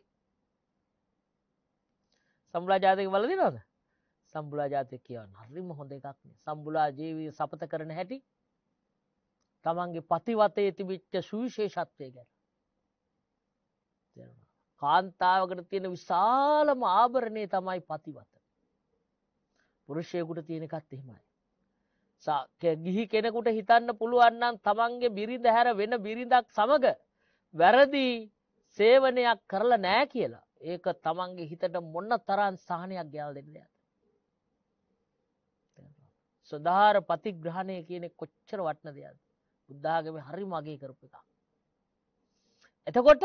සම්බුලා ජාතක වලදිනවද සම්බුලා ජාතය කියව නරිම හොඳ එකක්න සම්බුලා ජීවී සපත කරන හැටි තමන්ගේ පතිවතේ තිබිච්ච සුවිශේෂත්වය ගැන කාන්තාවකට තියෙන විශාලම ආභරණය තමයි පතිවත් පුරුෂයෙකුට තියෙනකත් එහෙමයි. ගිහි කෙනෙකුට හිතන්න පුළුවන්නන් තමන්ගේ බිරිඳ හැර වෙන බිරිඳක් සමඟ වැරදි සේවනයක් කරලා නෑ කියලා ඒක තමන්ගේ හිතට මොන්න තරන් සහනයක් ගෑල් දෙන්න ඇත. සුධාර පතිග්‍රහණය කියන කොච්චර වටන දෙයක්ද බුද්ධාගම හරි මගේ කරපු එක. එතකොට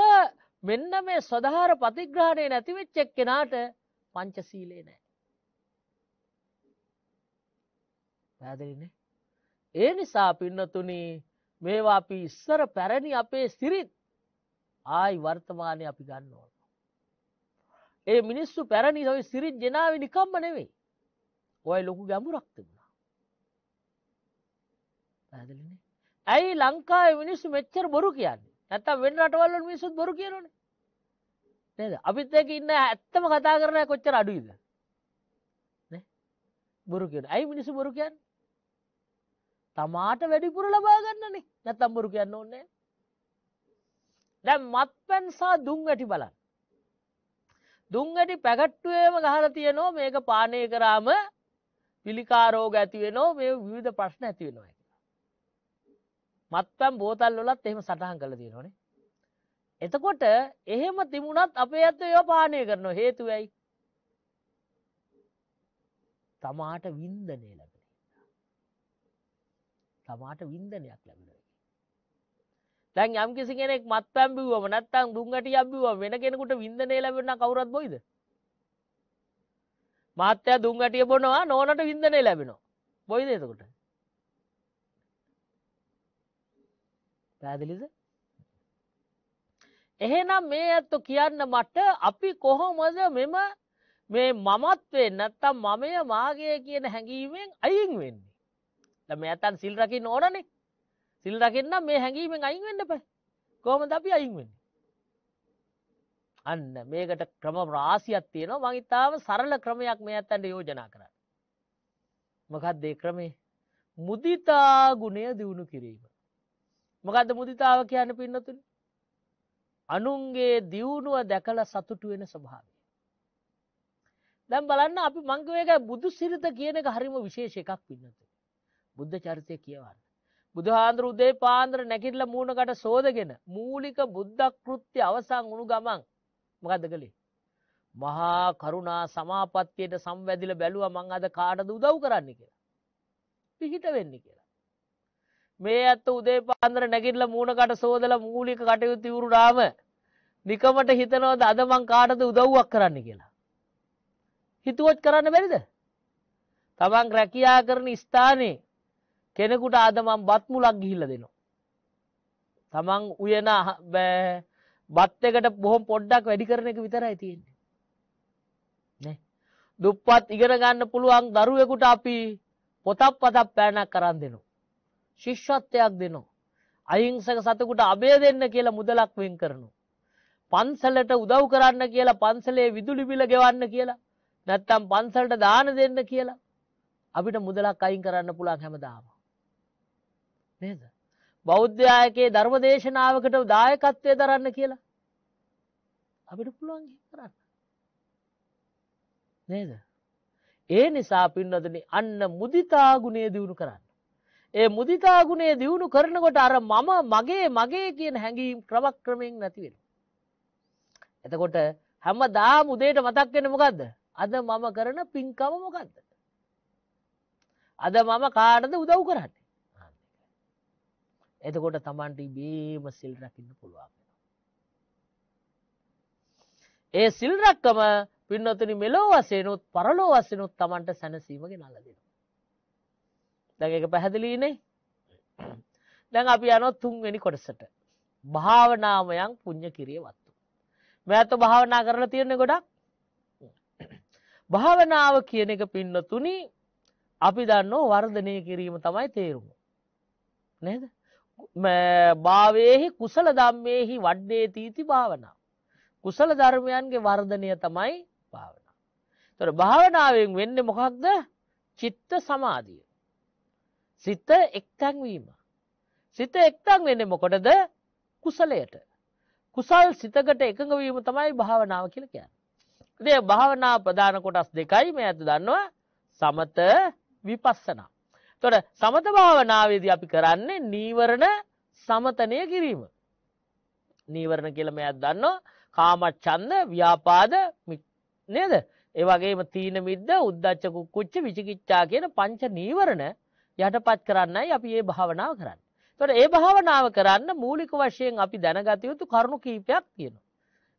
මෙන්න මේ සොදහාර පතිග්‍රහණය නැතිවෙච්චෙක් කෙනාට පංචසීලේ නෑ. පැදරිනේ. ඒ නිසා පින්නතුනි මේවා අපි ඉස්සර පැරණි අපේ සිරිත් ආයි වර්තමානය අපි ගන්න ඕන. ඒ මිනිස්සු පැරණි ඔයි සිරිත් ජනාව නිකම්ම නෙවෙයි. ඔය ලොකු ගැඹුරක් තිබුණා. පැදලිනේ. ඇයි ලංකාවේ මිනිස්සු මෙච්චර බොරු කියන්නේ. නැත්තම් වෙන රටවල් වල මිනිස්සුත් බොරු කියනෝනේ. නේද? අපිත් එක්ක ඉන්න ඇත්තම කතා කරන කොච්චර අඩුයිද? නේ? බොරු කියන. ඇයි මිනිස්සු බොරු කියන්නේ? තමාට වැඩිපුර ලබා ගන්නනේ නැත්නම් බොරු කියන්න ඕනේ දැන් මත්පැන් සහ දුම් ඇටි බලන්න දුම් ඇටි පැකට්ටුවේම ගහලා තියෙනවා මේක පානය කරාම පිළිකා රෝග ඇති වෙනවා මේ විවිධ ප්‍රශ්න ඇති වෙනවා කියලා මත්පැන් බෝතල් වලත් එහෙම සටහන් කරලා තියෙනවානේ එතකොට එහෙම තිබුණත් අපේ ඇත්තෝ ඒවා පානය කරනවා හේතුවයි තමාට වින්දනය ලැබෙනවා තමාට වින්දනයක් ලැබෙනවා. දැන් යම්කිසි කෙනෙක් මත්පැන් බිව්වම නැත්තම් දුම්ගටි අබ්බිවම වෙන කෙනෙකුට වින්දනය ලැබෙන්න කවුරුත් බොයිද? මාත්‍යා දුම්ගටිය බොනවා නෝනට වින්දනය ලැබෙනවා. බොයිද එතකොට? පැහැදිලිද? එහෙනම් මේ ඇත්තෝ කියන්න මට අපි කොහොමද මෙම මේ මමත්වේ නැත්තම් මමය මාගේ කියන හැඟීමෙන් අයින් වෙන්නේ? මේ ඇතන් සිල් රකින්න ඕනනේ සිල් රකින්න මේ හැඟීමෙන් අයින් වෙන්න පැ කෝමද අපි අයින් වෙන්න අන්න මේකට ක්‍රම රාසියක් තියෙනවා මං ඉතාම සරල ක්‍රමයක් මේ ඇත්තන්ට යෝජනා කරන්න මොකක්දේ ක්‍රමේ මුදිතා ගුණය දියුණු කිරීම මොකක්ද මුදිතාව කියන්න පින්නතුන් අනුන්ගේ දියුණුව දැකල සතුටු වෙන ස්වභාවය දැම් බලන්න අපි මංගවේක බුදු සිරිත කියන එක හරිම විශේෂ එකක් පින්නතු බුද්ධ චරිතය කියවන්න. බුදුහාන්දුර උදේ පාන්දර නැකිටල මූුණකට සෝදගෙන මූලික බුද්ධකෘත්‍ය අවසං වුණු ගමන් මකද කළේ. මහා කරුණා සමාපත්තියට සම්වැදිල බැලුව මං අද කාඩද උදව් කරන්න කියලා. පිහිට වෙන්න කියලා. මේ ඇත්ත උදේ පාන්දර නැකිටල මූුණකට සෝදල මූලික කටයුතු වුරුරාම නිකමට හිතනවද අද මං කාටද උදව්වක් කරන්න කියලා. හිතුවොත් කරන්න බැරිද. තමන් රැකයා කරන ස්ථානයේ කෙනෙකුට අද මම බත් මුලක් ගිහිල්ලා දෙනවා. තමන් උයන බත් එකට බොහොම පොඩ්ඩක් වැඩි කරන එක විතරයි තියෙන්නේ. නේ. දුප්පත් ඉගෙන ගන්න පුළුවන් දරුවෙකුට අපි පොතක් පතක් පෑනක් කරන් දෙනවා. ශිෂ්‍යත්වයක් දෙනවා. අහිංසක සතෙකුට අබේ දෙන්න කියලා මුදලක් වෙන් කරනවා. පන්සලට උදව් කරන්න කියලා පන්සලේ විදුලි බිල ගෙවන්න කියලා නැත්තම් පන්සලට දාන දෙන්න කියලා අපිට මුදලක් අයින් කරන්න පුළුවන් හැමදාම. නේද? බෞද්ධයාගේ ධර්ම දේශනාවකට දායකත්වය දරන්න කියලා. අපිට පුළුවන් කරන්න. නේද? ඒ නිසා පින්නතන අන්න මුදිතා ගුණේ දියුණු කරන්න. ඒ මුදිතා ගුණේ දියුණු කරනකොට අර මම මගේ මගේ කියන හැඟීම් ක්‍රමක්‍රමයෙන් නැති වෙනවා. එතකොට හැමදාම උදේට මතක් වෙන්නේ මොකද්ද? අද මම කරන පින්කම මොකද්ද? අද මම කාටද උදව් කරන්නේ? එතකොට තමන්ට බේම සිල් රැකින්න පුළුවන්. ඒ සිල් රැක්කම පින්නතුනි මෙලෝ වසයනුත් පරලෝ වසනුත් තමන්ට සැනසීමග නල දෙෙන. දැක පැහැදිලීනේ දැන් අපි යනොත් තුන්වෙනි කොටසට භාවනාමයන් පුං්ඥ කිරිය වත්තු. මෑත භාවනා කරලා තියෙන ගොඩක් භාවනාව කියන එක පින්නතුනි අපි දන්න වර්ධනය කිරීම තමයි තේරුම. නේද? භාවයෙහි කුසල ධම්මයෙහි වඩ්ඩේ තීති භාවනා. කුසල ධර්මයන්ගේ වර්ධනය තමයි භාවනා. තොර භාවනාවෙන් වෙන්න මොකක්ද චිත්ත සමාධිය. සිත එක්තැන්වීම. සිත එක්තන් වෙන්න මොකොටද කුසලයට. කුසල් සිතකට එකඟවීම තමයි භාවනාව කියලකයන්. දේ භාවනා ප්‍රධාන කොටස් දෙකයි මේ ඇත දන්නවා සමත විපස්සනා. තොට සමත භාවනාවේදී අපි කරන්නේ නීවරණ සමතනය කිරීම. නීවරණ කියලම ඇත් දන්නවා කාමච්චන්ද ව්‍යාපාද නේද. ඒවගේම තීන මිද්ද උද්දච්චකු කුච්ච විචිකිච්චා කියන පංච නීවරණ යටපත් කරන්නයි අපි ඒ භාවනාව කරන්න. තොට ඒ භාවනාව කරන්න මූලික වශයෙන් අපි දැනගතයුතු කරුණු කීපයක් තියෙනවා.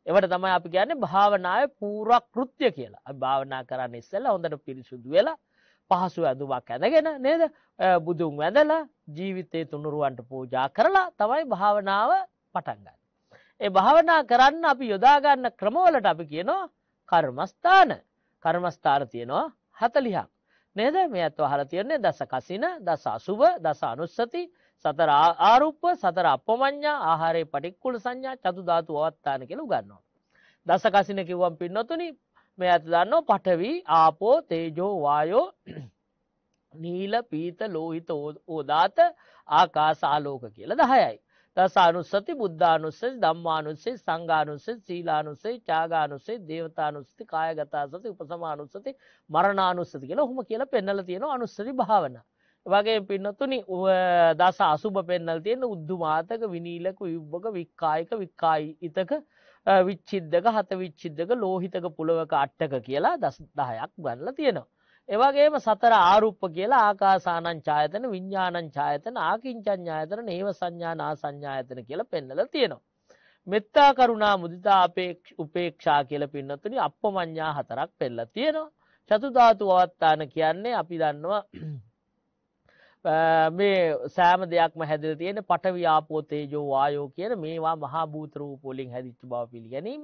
එවට තමයි අපි ගැන භාවනාව පූරක් කෘත්‍ය කියලා භාවනා කරන්න ඉස්සල්ලා හොඳට පිරිසුදු වෙලා පහසු ඇඳුමක් ඇඳගෙන නේද බුදුන් වැඳලා ජීවිතයේ තුනුරුවන්ට පූජා කරලා තමයි භාවනාව පටන්ගන්න. ඒ භාවනා කරන්න අපි යොදාගන්න ක්‍රමවලට අපි කියනවා කර්මස්ථාන කර්මස්ථාන තියෙනවා හතලිහක්. නේද මේ ඇත්ව හර තියන්නේ දස කසින දස අසුභ දස අනුස්සති සතර ආරුප්ප සතර අපමං්ඥා ආහාරය පටික්කුල සංඥා චතු ධාතු අවත්තාන කෙළු ගන්නවා. දස කසින කිව්වම් පින්නොතුනි මේ ඇත දන්න පටවි ආපෝ තේජෝ වායෝ නීල පීත ලෝහිත ඕදාත ආකාසාලෝක කියල දහයයි. තසානුස්සති බුද්ධානුස්සේ දම්මානුස්සේ සංගානුස්සේ සීලානුස්සේ චාගානුස්සේ දේවතානුස්සති කායගතාසති උපසමානුස්සති මරණානුස්සති කියලා හොම කියලා පෙන්නල තියෙන අනුස්සති භාවන. වගේ පින්නතුනි දස අසුභ පෙන්නල් තියෙන උද්දුමාතක විනීලක විබ්බක වික්කායික වික්කායි ඉතක විච්චිද්දක හත විච්චිද්දක ලෝහිතක පුළවක අට්ටක කියලා දස් දහයක් ගන්නල තියෙනවා. ඒවගේම සතර ආරුප්ප කියලා ආකාසානං චායතන විඤ්ඥාණං චායතන ආකින්චඥායතන ඒව සංඥානා සංඥායතන කියලා පෙන්නල තියෙනවා. මෙත්තා කරුණා මුදිතා අපේ උපේක්ෂා කියල පින්නතුනි අප මං්ඥා හතරක් පෙල්ල තියෙනවා. චතුධාතු අවත්තාන කියන්නේ අපි දන්නවා මේ සෑම දෙයක්ම හැදිල තියෙන පටවි්‍යාපෝතේජෝ වායෝ කියන මේවා මහා භූතරූපෝලින් හැදිච්ච බව පිළිගැනීම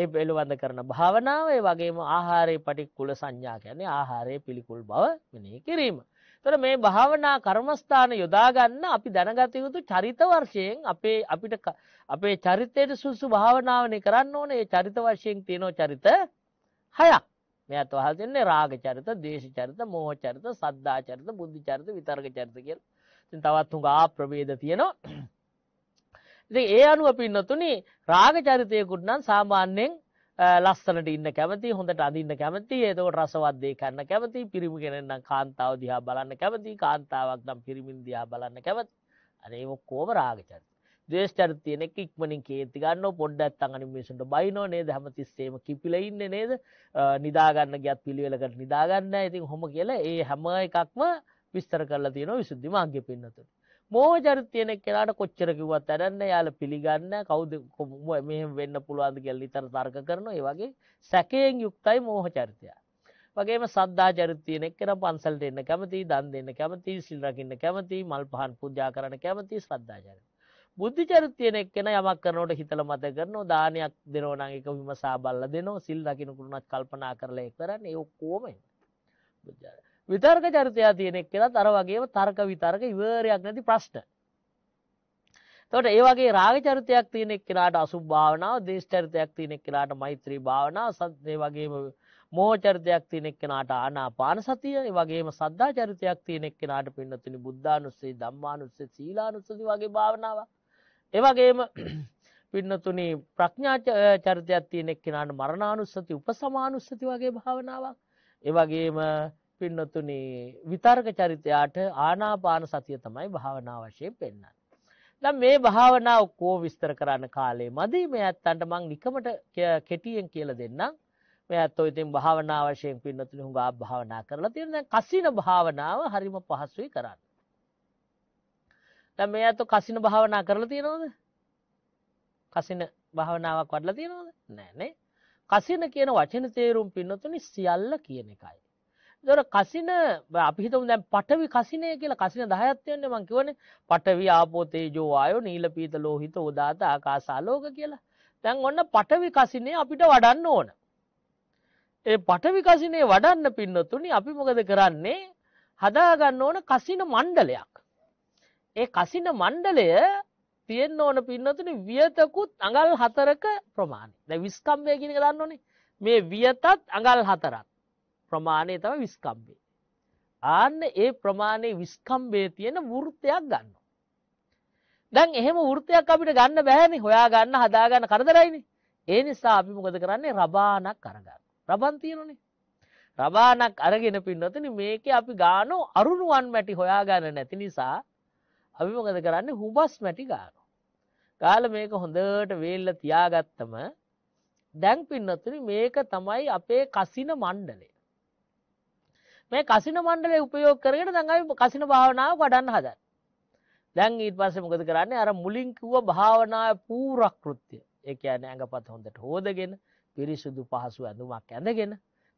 ඒ පෙළුවඳ කරන භාවනාව ඒ වගේම ආහාරය පටික්කුල සංඥා කියන්නේ ආහාරය පිළිකුල් බව මෙනෙහි කිරීම. තොර මේ භාවනා කර්මස්ථාන යොදාගන්න අපි දැනගත යුතු චරිත වර්ෂයෙන් අපේ අපිට අපේ චරිතයට සුසු භාවනාවනය කරන්න ඕන ඒ චරිත වශයෙන් තියෙනෝ චරිත හයක්. මේ අත වහල් තියන්නේ රාග චරිත, ද්වේෂ චරිත, මෝහ චරිත, සද්දා චරිත, බුද්ධි චරිත, විතර්ක චරිත කියලා. ඉතින් තවත් හුඟා ප්‍රභේද තියෙනවා. ඉතින් ඒ අනුව පින්නතුනි රාග චරිතයකට නම් සාමාන්‍යයෙන් ලස්සනට ඉන්න කැමති, හොඳට අඳින්න කැමති, ඒතකොට රසවත් දේ කන්න කැමති, පිරිමි කෙනෙක් නම් කාන්තාව දිහා බලන්න කැමති, කාන්තාවක් නම් පිරිමින් දිහා බලන්න කැමති. අනේ ඔක්කොම රාග චරිත. දේෂ්චරිත තියෙන එක ඉක්මනින් කේන්ති ගන්නවා පොඩ්ඩක් අංගනි මිනිසුන්ට බයිනෝ නේද හැමතිස්සෙම කිපිලා ඉන්නේ නේද නිදා ගන්න ගියත් පිළිවෙලකට නිදා ගන්න. ඉතින් හොම කියලා ඒ හැම එකක්ම විස්තර කරලා තියෙනවා විසුද්ධි මාර්ගයේ පින්නතුනේ. මෝජරිත තියෙන කෙනාට කොච්චර කිව්වත් වැඩක් නැහැ. යාළ පිළිගන්න කවුද මෙහෙම වෙන්න පුළුවන්ද කියලා නිතර තර්ක කරනවා. ඒ වගේ සැකයෙන් යුක්තයි මෝහ චරිතය. වගේම සද්ධා චරිත තියෙන කෙනා පන්සලට එන්න කැමතියි, දන් දෙන්න කැමතියි, සිල් රකින්න කැමතියි, මල් පහන් පූජා කරන්න කැමතියි සද්ධා චරිත. බුද්ධි චරිතයන එක්කෙන යමක් කරනවට හිතල මත කරනවා දානයක් දෙනෝ නම් එක විමසා බල්ල දෙනවා සිල් රකින්නකුරුණත් කල්පනා කරලා ඒක කරන්නේ ඒ ඔක්කොම විතර්ක චරිතය තියෙන එක්කෙනත් අර වගේම තර්ක විතර්ක ඉවරයක් නැති ප්‍රශ්න තොට ඒවගේ රාග චරිතයක් තියෙනෙක් කෙනාට අසු භාවනාව දේශචරිතයක් තියෙනෙක් කෙනාට මෛත්‍රී භාවනා සත්දේ වගේම මෝචරිතයක් තියෙනෙක් කෙනාට ආනා පාන සතිය වගේම සද්ධා චරිතයක් තියෙනෙක් කෙනාට පින්නතිනි බුද්ධානුස්සේ දම්මානුස්සේ සීලානුස්සති වගේ භාවනාවක් එවගේම [CLEARS THROAT] පින්නතුනී ප්‍රඥා චරිතයක් තියෙන එක්කෙනාට මරණානුස්සති උපසමානුස්සති වගේ භාවනාවක් එවගේම පින්නතුනී විතර්ක චරිතයාට ආනාපාන සතිය තමයි භාවනා වශයෙන් පෙන්වන්නේ. දැන් මේ භාවනා ඔක්කොම විස්තර කරන්න කාලේ මදි මේ ඇත්තන්ට මං නිකමට කෙටියෙන් කියලා දෙන්නම්. මේ ඇත්තෝ ඉතින් භාවනා වශයෙන් පින්නතුනි හුඟා භාවනා කරලා තියෙන දැන් කසින භාවනාව හරිම පහසුයි කරන්න. දැන් මේ අතෝ කසින භාවනා කරලා තියෙනවද? කසින භාවනාවක් වඩලා තියෙනවද? නෑනේ. කසින කියන වචන තේරුම් පින්නතුනි සියල්ල කියන එකයි. දොර කසින අපි හිතමු දැන් පඨවි කසිනය කියලා කසින 10ක් තියෙනවා මං කියවනේ පඨවි ආපෝ තේජෝ වායෝ නීල පීත ලෝහිත උදාත ආකාස ආලෝක කියලා. දැන් ඔන්න පඨවි කසිනේ අපිට වඩන්න ඕන. ඒ පඨවි කසිනේ වඩන්න පින්නතුනි අපි මොකද කරන්නේ? හදාගන්න ඕන කසින මණ්ඩලයක්. ඒ කසින මණ්ඩලය තියෙන් ඕන පින්නතුන වියතකුත් අඟල් හතරක ප්‍රමාණය ද විස්කම්බය ගෙන දන්න ඕනේ මේ වියතත් අඟල් හතරක් ප්‍රමාණය තම විස්කම්බේ. ආන්න ඒ ප්‍රමාණය විස්කම්බේ තියෙන වෘත්තයක් ගන්න. දැන් එහෙම වෘත්තයක් අපිට ගන්න බැහැනි හොයා ගන්න හදාගන්න කරදරයිනි ඒ නිසා අපි මොකද කරන්නේ රබානක් කරගන්න රබන් තියෙනනේ රබානක් අරගෙන පින්නතින මේක අපි ගානෝ අරුණුවන් මැටි හොයාගන්න නැති නිසා අපි මොකද කරන්නේ හුබස් මැටි ගානවා. ගාල මේක හොඳට වේල්ල තියාගත්තම දැන් පින්නතුනි මේක තමයි අපේ කසින මණ්ඩලය. මේ කසින මණ්ඩලය උපයෝග කරගෙන දැන් අපි කසින භාවනාව වඩන්න හදන්න. දැන් ඊට පස්සේ මොකද කරන්නේ අර මුලින් කිව්ව භාවනාවේ පූර්වක්‍ෘත්‍ය. ඒ කියන්නේ ඇඟපත හොඳට හොදගෙන පිරිසුදු පහසු ඇඳුමක් ඇඳගෙන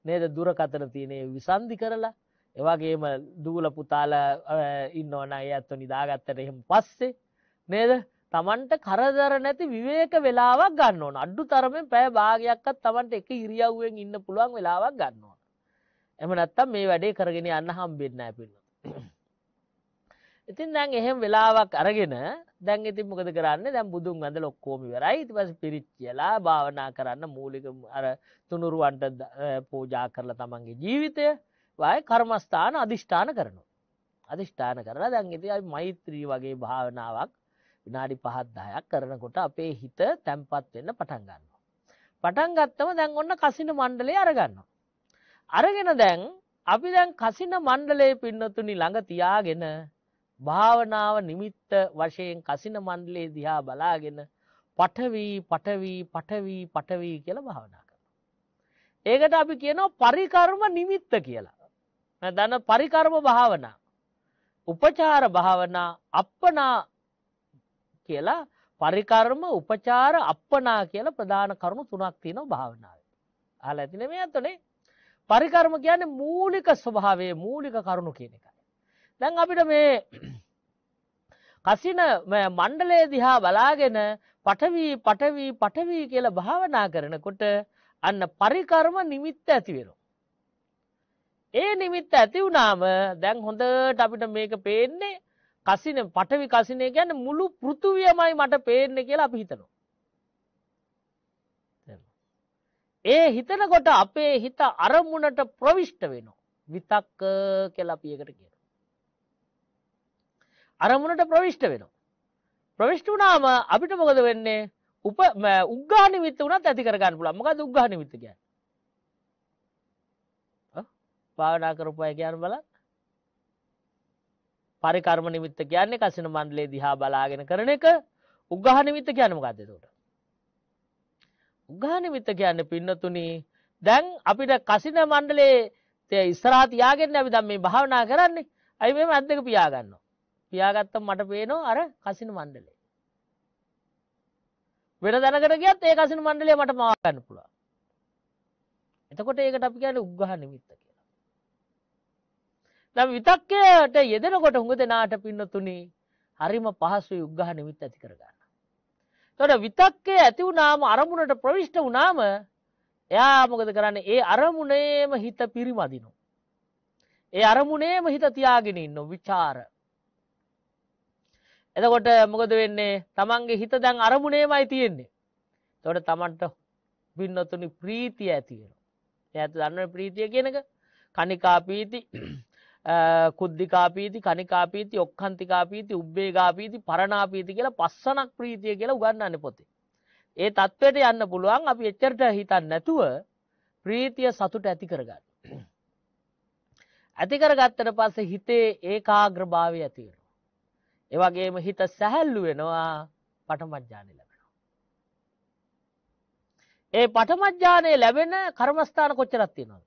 නේද දුරකතන තියෙන විසන්දි කරලා ඒවාගේම දූල පුතාල ඉන්න ඕන ඇත්තු නිදාගත්තට එහෙම පස්සේ නේද තමන්ට කරදර නැති විවේක වෙලාවක් ගන්න ඕන අඩ්ඩු තරමෙන් පැය භාගයක්කත් තමන්ට එක ඉරියව්ුවෙන් ඉන්න පුළුවන් වෙලාවක් ගන්න ඕන එම නැත්තම් මේ වැඩේ කරගෙන යන්න හම්බෙන්න ඇපිල්ල [CLEARS THROAT] ඉතින් දැන් එහෙම වෙලාවක් අරගෙන දැන් ඉතින් මොකද කරන්න දැන් බුදුන් අඳ ලොක්කෝමි වරයි ඉති පස පිරිච් කියලා භාවනා කරන්න මූලික අර තුනුරුවන්ට eh, පූජා කරලා තමන්ගේ ජීවිතය වය කර්මස්ථාන අධිෂ්ඨාන කරනු. අධිෂ්ඨාන කරලා දැන් ඉති මෛත්‍රී වගේ භාවනාවක් විනාඩි පහත්දායක් කරනකොට අපේ හිත තැන්පත් වෙන්න පටන් ගන්න. පටන් ගත්තම දැන් ඔන්න කසින මණ්ඩලේ අරගන්න. අරගෙන දැන් අපි දැන් කසින මණ්ඩලේ පින්නතුනි ළඟ තියාගෙන භාවනාව නිමිත්ත වශයෙන් කසින මණ්ඩලේ දිහා බලාගෙන පටවී පටවී පටවී පටවී කියල භාවනා කරන. ඒකට අපි කියනවා පරිකර්ම නිමිත්ත කියලා. දන්න පරිකර්ම භාවනා උපචාර භාවනා අපපනා කියලා පරිකර්ම උපචාර අපපනා කියල ප්‍රධාන කරුණු තුනක් තියෙනව භාවනාව. හල ඇතින මේ ඇතනේ පරිකර්ම කියන මූලික ස්වභාවේ මූලික කරුණු කියන එකයි. දැන් අපිට මේ කසින මණ්ඩලේ දිහා බලාගෙන පටවී පටවී පටවී කියල භාවනා කරනකොට අන්න පරිකර්ම නිමිත්ත ඇතිවෙනවා. ඒ නිමිත්ත ඇති වුණාම දැන් හොඳට අපිට මේක පේන්නේ කසින පටවි කසිනේ ගැන මුළු පෘතුවියමයි මට පේන්නේ කියලා අපි හිතනවා. ඒ හිතනකොට අපේ හිත අරමුණට ප්‍රවිෂ්ට වෙනවා. විතක්ක කියලා අපි එකට කියනවා. අරමුණට ප්‍රවිෂ්ට වෙනවා. ප්‍රවිෂ්ට වුණාම අපිට මොකද වෙන්නේ? උප උග්ඝානිමිත්ත වුණත් ඇති කර ගන්න පුළුවන්. මොකද උග්ඝානිමිත්ත කියන්නේ? භාවනා කරපු අය කියන්න බලන්න. පරිකර්ම නිමිත්ත කියන්නේ කසින මණ්ඩලයේ දිහා බලාගෙන කරන එක. උග්ඝහ නිමිත්ත කියන්නේ මොකද්ද එතකොට? උග්ඝහ නිමිත්ත කියන්නේ පින්නතුනි දැන් අපිට කසින මණ්ඩලයේ ඉස්සරහා තියාගෙන අපි දැන් මේ භාවනා කරන්නේ. අයි මේ මැද දෙක පියා ගන්නවා. පියාගත්තම මට පේනවා අර කසින මණ්ඩලය. වෙන දැනකට ගියත් ඒ කසින මණ්ඩලය මට මාව ගන්න පුළුවන්. එතකොට ඒකට අපි කියන්නේ උග්ඝහ නිමිත්ත කියලා. නම් විතක්කයට යෙදෙනකොට හුඟ දෙනාට පින්නතුනි හරිම පහසු යුග්ගහ නිමිත් ඇති කරගන්න. තොට විතක්කේ ඇති වුනාම අරමුණට ප්‍රවිෂ්ට වනාම එයා මොකද කරන්න ඒ අරමුණේම හිත පිරිමදිනු. ඒ අරමුණේම හිත තියාගෙන ඉන්න විචාර. එතකොට මොකද වෙන්නේ තමන්ගේ හිත දැන් අරමුණේමයි තියෙන්නේ. තොට තමන්ට බින්නතුනි ප්‍රීතිය ඇතියෙන. ඇත දන්න ප්‍රීතිය කියනක කනිකා පීති කුද්ධිකාපීති කනිකාපීති ඔක්කන්තිකාපීති උබ්බේගාපීති පරණාපීති කියලා පස්සනක් ප්‍රීතිය කියලා උගන්නන්න පොතේ. ඒ தත්වයට යන්න පුළුවන් අපි එච්චරට හිතන්න නැතුව ප්‍රීතිය සතුට ඇති කරගන්න. ඇති කරගත්තට පස්සේ හිතේ ඒකාග්‍රභාවය ඇති වෙනවා. ඒ වගේම හිත සැහැල්ලු වෙනවා පටමඥානෙ ලැබෙනවා. ඒ පටමඥානෙ ලැබෙන කර්මස්ථාන කොච්චරක් තියෙනවද?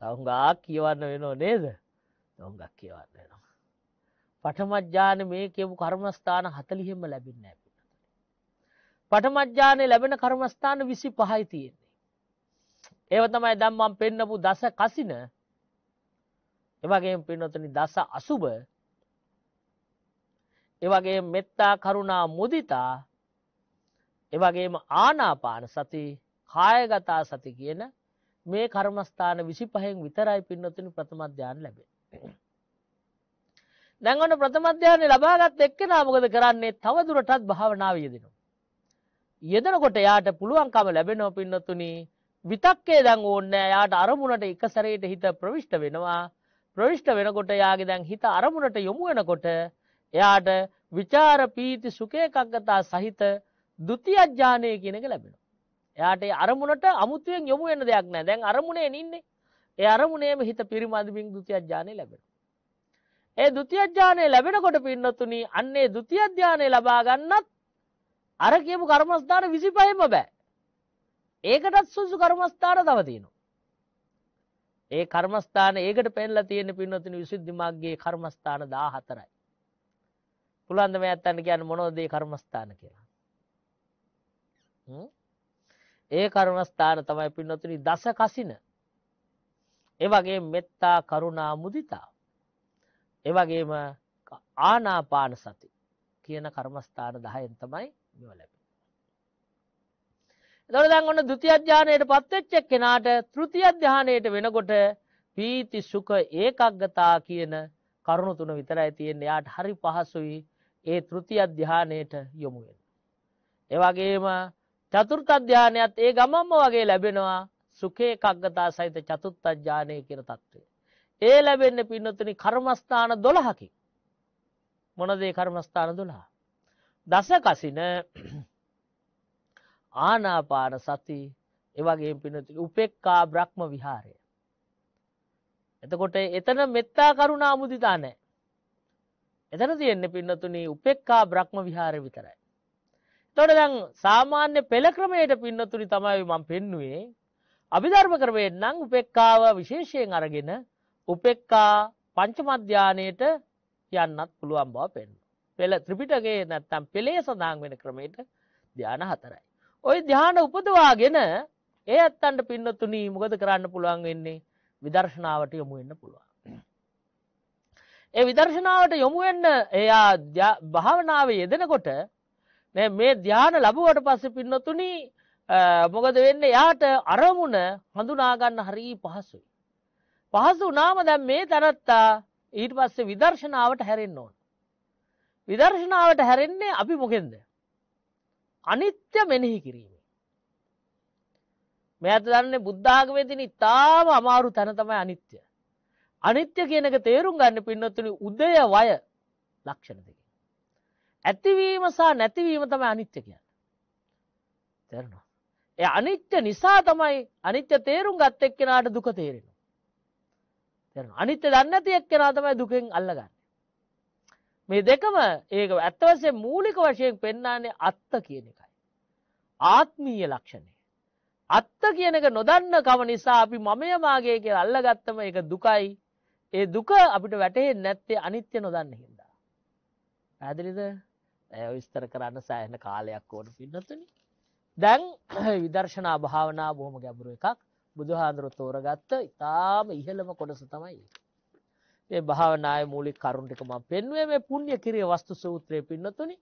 තවුගා කියවන්න වෙනවා නේද තවුගක් කියවන්න වෙනවා. පටමජ්ජාන මේ කියපු කර්මස්ථාන හතලිහෙම ලැබින්න ඇපිට. පටමජ්ජානය ලැබෙන කර්මස්ථාන විසි පහයි තියෙන්නේ. ඒව තමයි දම්මම් පෙන්නපු දස කසින එවගේ පින්නොතනි දස අසුභ එවගේ මෙත්තා කරුණා මුදිතා එවගේම ආනාපාන සති කායගතා සති කියන මේ කර්මස්ථාන විසි පහෙන් විතරයි පින්නතුනි ප්‍රථමධ්‍යාන ලැබේ. දැන් ඔන්න ප්‍රථමධ්‍යානෙ ලබාගත් එක්කෙනා මොකද කරන්නේ තවදුරටත් භාවනාව යෙදෙනවා. යෙදෙනකොට යාට පුළුවන්කම ලැබෙනවා පින්නතුනි විතක්කේ දැන් ඕන්නේ යාට අරමුණට එක සැරේට හිත ප්‍රවිෂ්ඨ වෙනවා. ප්‍රවිෂ්ඨ වෙනකොට යාගේ දැන් හිත අරමුණට යොමු වෙනකොට එයාට විචාර පීති සුඛේකග්ගතා සහිත ဒုတိ ය ඥානය කියන එක ලැබෙනවා. එයාට අරමුණට අමුතුවෙන් යොමු වෙන දෙයක් නෑ. දැන් අරමුණේ නින්නේ. ඒ අරමුණේම හිත පිරිමදිමින් ဒုတိ ය ඥානෙ ලැබෙනවා. ඒ ဒုတိ ය ඥානෙ ලැබෙනකොට පින්නතුනි අන්නේ ဒုတိ ය ඥානෙ ලබා ගන්නත් අර කියපු කර්මස්ථාන 25ම බෑ. ඒකටත් සුසු කර්මස්ථාන තව තියෙනවා. ඒ කර්මස්ථාන ඒකට පෙන්ලා තියෙන පින්නතුනි විසුද්ධි මාර්ගයේ කර්මස්ථාන 14යි. පුලන්ද මේ ඇත්තන්ට කියන්නේ මොනවද මේ කර්මස්ථාන කියලා? හ්ම් ඒ කරුණස්ථාන තමයි පින්නතුනි දස කසින. එවගේ මෙත්තා කරුණා මුදිතා. එවගේම ආනාපාන සති කියන කර්මස්ථාන දහයෙන් තමයි මෙව ලැබ. දොරදන් ඔන්න දුති අධ්‍යානයට පත්වෙච්චක් කෙනාට තෘති අධ්‍යානයට වෙනකොට පීති සුක ඒකක්ගතා කියන කරුණු තුන විතරයි තියෙන් එයාට හරි පහසුයි ඒ තෘති අධ්‍යානයට යොමුුවෙන්. එවගේම චතුර්ථ ධානයත් ඒ ගමම්ම වගේ ලැබෙනවා සුඛේ කග්ගතා සහිත චතුත්ථ ඥානය කියන தত্ত্বය. ඒ ලැබෙන්නේ පින්නතුනි කර්මස්ථාන 12කින්. මොනද ඒ කර්මස්ථාන 12? දස කසින ආනාපාන සති ඒ වගේම පින්නතුනි උපේක්ඛා බ්‍රහ්ම විහාරය. එතකොට එතන මෙත්තා කරුණා මුදිතා නැහැ. එතන තියෙන්නේ පින්නතුනි උපේක්ඛා බ්‍රහ්ම විහාරය විතරයි. තොට දැන් සාමාන්‍ය පෙළ ක්‍රමයට පින්නතුනි තමයි මං පෙන්නුවේ අභිධර්ම කරවෙන් නං උපෙක්කාව විශේෂයෙන් අරගෙන උපෙක්කා පංචමධ්‍යානයට යන්නත් පුළුවන් බව පෙන්න්න. පෙළ ත්‍රිපිටගේ නැත්තම් පෙළේ සඳහන් වෙන ක්‍රමයට ධ්‍යාන හතරයි. ඔය ධ්‍යාන උපදවාගෙන ඒ ඇත්තන්ට පින්නතුනී මුගද කරන්න පුළුවන් වෙන්නේ විදර්ශනාවට යොමු වෙන්න පුළුවන්. ඒ විදර්ශනාවට යොමුවෙන්න එයා භාවනාව යෙදෙනකොට නෑ මේ ධ්‍යාන ලැබුවට පස්සේ පින්නතුනි මොකද වෙන්නේ යාට අරමුණ හඳුනා ගන්න හරි පහසුයි. පහසු වුණාම දැන් මේ තනත්තා ඊට පස්සේ විදර්ශනාවට හැරෙන්න ඕන. විදර්ශනාවට හැරෙන්නේ අපි මොකෙන්ද? අනිත්‍ය මෙනෙහි කිරීම. මේ අත දන්නේ බුද්ධාගමේ තියෙන ඉතාම අමාරු තැන තමයි අනිත්‍ය. අනිත්‍ය කියන එක තේරුම් ගන්න පින්නතුනි උදය වය ලක්ෂණ දෙක. ඇතිවීම සහ නැතිවීම තම අනිත්‍ය කියන්න. තෙරනවා. එය අනිත්‍ය නිසා තමයි අනිත්‍ය තේරුම් ගත් එක් කෙනාට දුක තේරෙනවා. තෙර අනිත්‍ය දන්න ඇති එක් කෙනා තමයි දුකෙන් අල්ලගන්න. මේ දෙකම ඒක ඇත්තවසේ මූලික වශයෙන් පෙන්නාන්නේ අත්ත කියන එකයි. ආත්මීය ලක්ෂණය. අත්ත කියන එක නොදන්න කව නිසා අපි මමයමාගේ කිය අල්ලගත්තම එක දුකයි ඒ දුක අපිට වැටහෙන් නැත්තේ අනිත්‍ය නොදන්න හින්දා. පැදිලිද විස්තර කරන්න සෑහෙන කාලයක් ඕන පින්නතුනි. දැන් [CLEARS THROAT] විදර්ශනා භාවනා බොහොම ගැඹුරු එකක්. බුදුහාඳුර තෝරගත්ත ඉතාම ඉහළම කොටස තමයි. මේ භාවනායේ මූලික කරුණු ටික මම පෙන්වුවේ මේ පුණ්‍ය කිරිය වස්තු සූත්‍රයේ පින්නතුනි.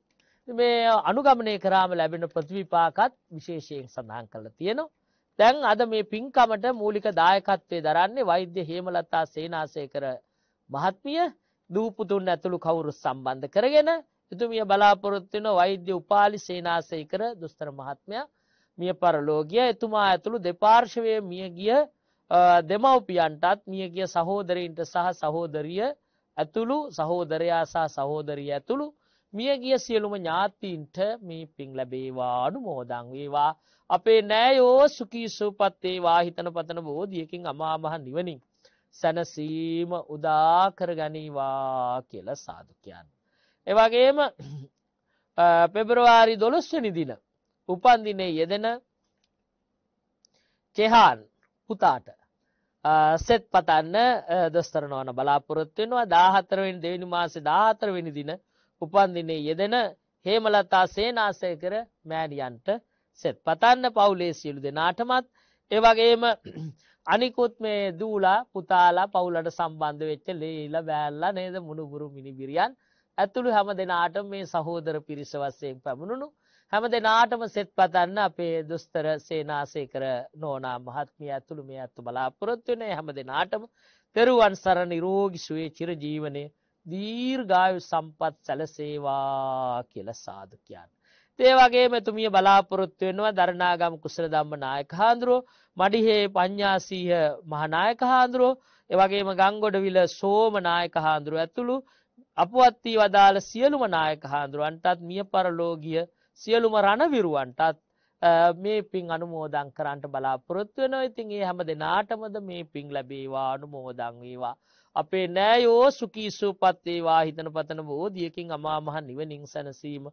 මේ අනුගමනය කරාම ලැබෙන ප්‍රතිවිපාකත් විශේෂයෙන් සඳහන් කරලා තියෙනවා. දැන් අද මේ පින්කමට මූලික දායකත්වයේ දරන්නේ වෛද්‍ය හේමලතා සේනාසේකර මහත්මිය දූපුතුන් ඇතුළු කවුරු සම්බන්ධ කරගෙන එතුමිය බලාපොරොත්තු වෙන වෛද්‍ය උපාලි සේනාසේකර දොස්තර මහත්මයා මිය පරලෝකීය එතුමා ඇතුළු දෙපාර්ශවයේ මිය ගිය දෙමව්පියන්ටත් මිය ගිය සහෝදරයින්ට සහ සහෝදරිය ඇතුළු සහෝදරයා සහ සහෝදරිය ඇතුළු මිය ගිය සියලුම ඥාතීන්ට මේ පින් ලැබේවා අනුමෝදන් වේවා අපේ නෑයෝ සුඛී සූපත් වේවා හිතන පතන බෝධියකින් අමා මහ නිවනින් සැනසීම උදා කර ගනීවා කියලා සාදු කියන්නේ එවගේම [CLEARS THROAT] පෙබරවාරි දොළොස්වනි දින උපන්දිනේ යෙදෙන කෙහාන් පුතාට සෙත් පතන්න දොස්තරනවන බලාපොරොත්වෙනවා දාහතරවෙන් දෙවිනි මාසේ දාහතරවෙනි දින උපන්දිනේ යෙදෙන හේමලතා සේනාසය කර මෑඩියන්ට සෙත් පතන්න පවුලේ සියලු දෙනාටමත් ඒවගේම [CLEARS THROAT] අනිකුත් මේ දූලා පුතාලා පවුලට සම්බන්ධ වෙච්ච ලේල බෑල්ලා නේද මුණුබුරු මිනිබිරියන් ඇතුළු හැම දෙනාට මේ සහෝදර පිරිස වස්සයෙන් පැමුණුණු හැම දෙනාටම සෙත් පතන්න අපේ දුස්තර සේනාසේකර නෝනා මහත්මිය ඇතුළු මේ ඇත්තු බලාපොරොත්තුවනේ හැම දෙනාටම තෙරුවන් සර නිරෝගි සුවේ චිර ජීවනය දීර්ගායු සම්පත් සැලසේවා කියල සාදු කියන්න. ඒවගේ මෙතුමිය බලාපොරොත්තු වෙනවා දරණාගම කුසල දම්ම නායක හාන්දුරෝ මඩිහේ පඤ්ඥාසීහ මහනායක හාන්දුරෝ එවගේම ගංගොඩවිල සෝම නායක හාන්දුරුව ඇතුළු අපවත් වී වදාළ සියලුම නායක හාන්දුරුවන්ටත් මිය පරලෝගිය සියලුම රණවිරුවන්ටත් මේ පින් අනුමෝදං කරන්ට බලාපොරොත්තු වෙන ඉතින් ඒ හැම දෙනාටමද මේ පින් ලැබේවා අනුමෝදං වේවා. අපේ නෑයෝ සුකීසුපත්තේවා හිතන පතන බෝධියකින් අමාමහන් නිවනින් සැනසීම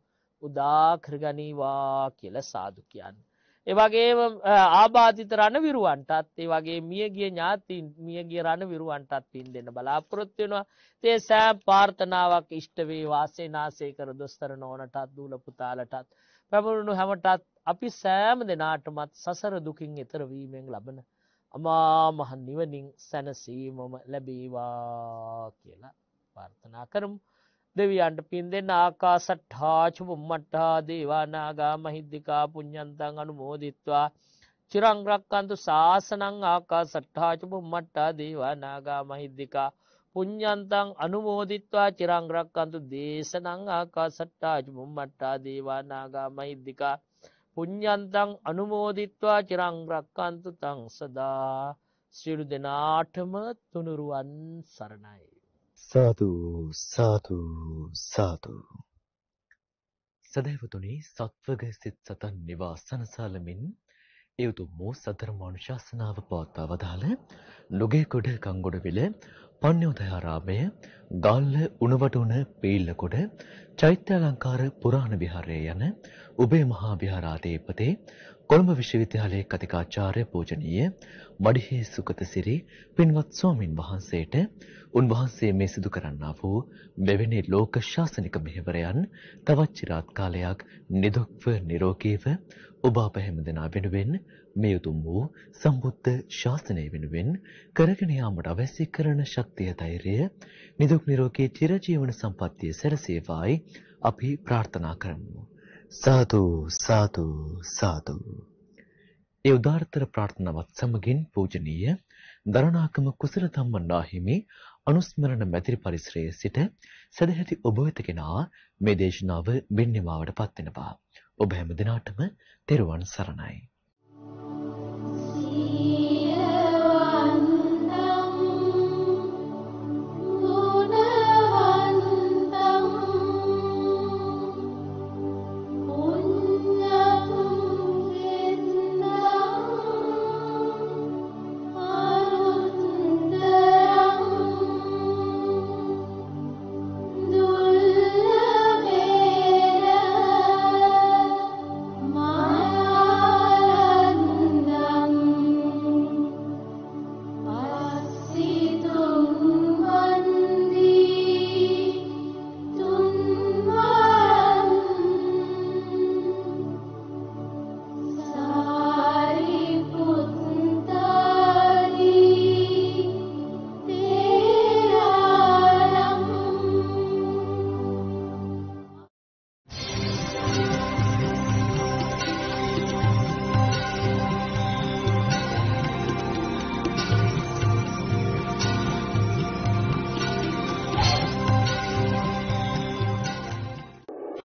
උදාකරගනීවා කියල සාදු කියන්න. එවගේ ආබාධිත රණ විරුවන්ටත් ඒ වගේ මියගිය ඥාතින් මියගිය රණ විරුවන්ටත් පින් දෙන්න බලාපොරොත්වෙනවා තේ සෑම් පාර්ථනාවක් ඉෂ්ටවේ වාසේ නාසේ කර දොස්තර නෝනටත් දූල පුතාලටත් පැමුණුණු හැමටත් අපි සෑම දෙනාටමත් සසර දුකින් එතරවීමෙන් ලබන අමා මහ නිවනින් සැනසීමම ලැබේවා කියලා පාර්ථනා කරමු දෙවියන්ට පින් දෙන්න ආකාසට් හාචු බුම්මට්හා දේවානාගා මහිද්දිකා පුඤ්ඥන්තන් අනු මෝදිත්වා චිරංග්‍රක්කන්තු ශාසනං ආකා සට්හාචු බුම්මට්ටා දේවානාගා මහිද්දිකා පුඤ්ඥන්තං අනුමෝදිත්වා චිරංග්‍රක්කන්තු දේශනං ආකා සට්ටාචු බුම්මට්ටා දේවානාගා මහිද්දිකා පුඤ්ඥන්තං අනුමෝදිත්වා චිරංග්‍රක්කන්තු තං සදා සිරු දෙනාටම තුනුරුවන් සරණයි. සාදු සාදු සාදු සදහවතුනි සත්වග සිත් සතන් නිවා සනසාලමින් ඒ උතුම් වූ සතරමානුශාසනාව පවත්වා වදාළ නුගේකොඩ ගංගොඩවිල පඤ්ඤෝදයාරාමය ගල්ල උණවටුණ පීල්ලකොඩ චෛත්‍යලංකාර පුරාණ විහාරය යන උබේ මහා විහාරාධිපති කොළඹ විශ්වවිද්‍යාලයේ කතිකාචාර්ය පූජනීය මඩිහේ සුගතසිරි පින්වත් ස්වාමින් වහන්සේට උන්වහන්සේ මේ සිදු කරන්නා වූ මෙවැනි ලෝක ශාසනික මෙහෙවරයන් තවත් চিරාත් කාලයක් නිදුක්ව නිරෝගීව ඔබ අප හැමදෙනා වෙනුවෙන් මේ උතුම් වූ සම්බුද්ධ ශාසනය වෙනුවෙන් කරගෙන යාමට අවශ්‍ය කරන ශක්තිය ධෛර්යය නිදුක් නිරෝගී චිරජීවන සම්පන්නිය සැරසේවායි අපි ප්‍රාර්ථනා කරමු සාදු සාදු සාදු. ඒ උදාර්ථර ප්‍රාර්ථනාවත් සමගින් පූජනීය දරණාකම කුසල ධම්මනාහිමි අනුස්මරණ මැතිරි පරිසරයේ සිට සදැහැති ඔබ වෙත කෙනා මේ දේශනාව මෙන්නිමාවට පත් වෙනවා. ඔබ හැම දිනාටම තෙරුවන් සරණයි.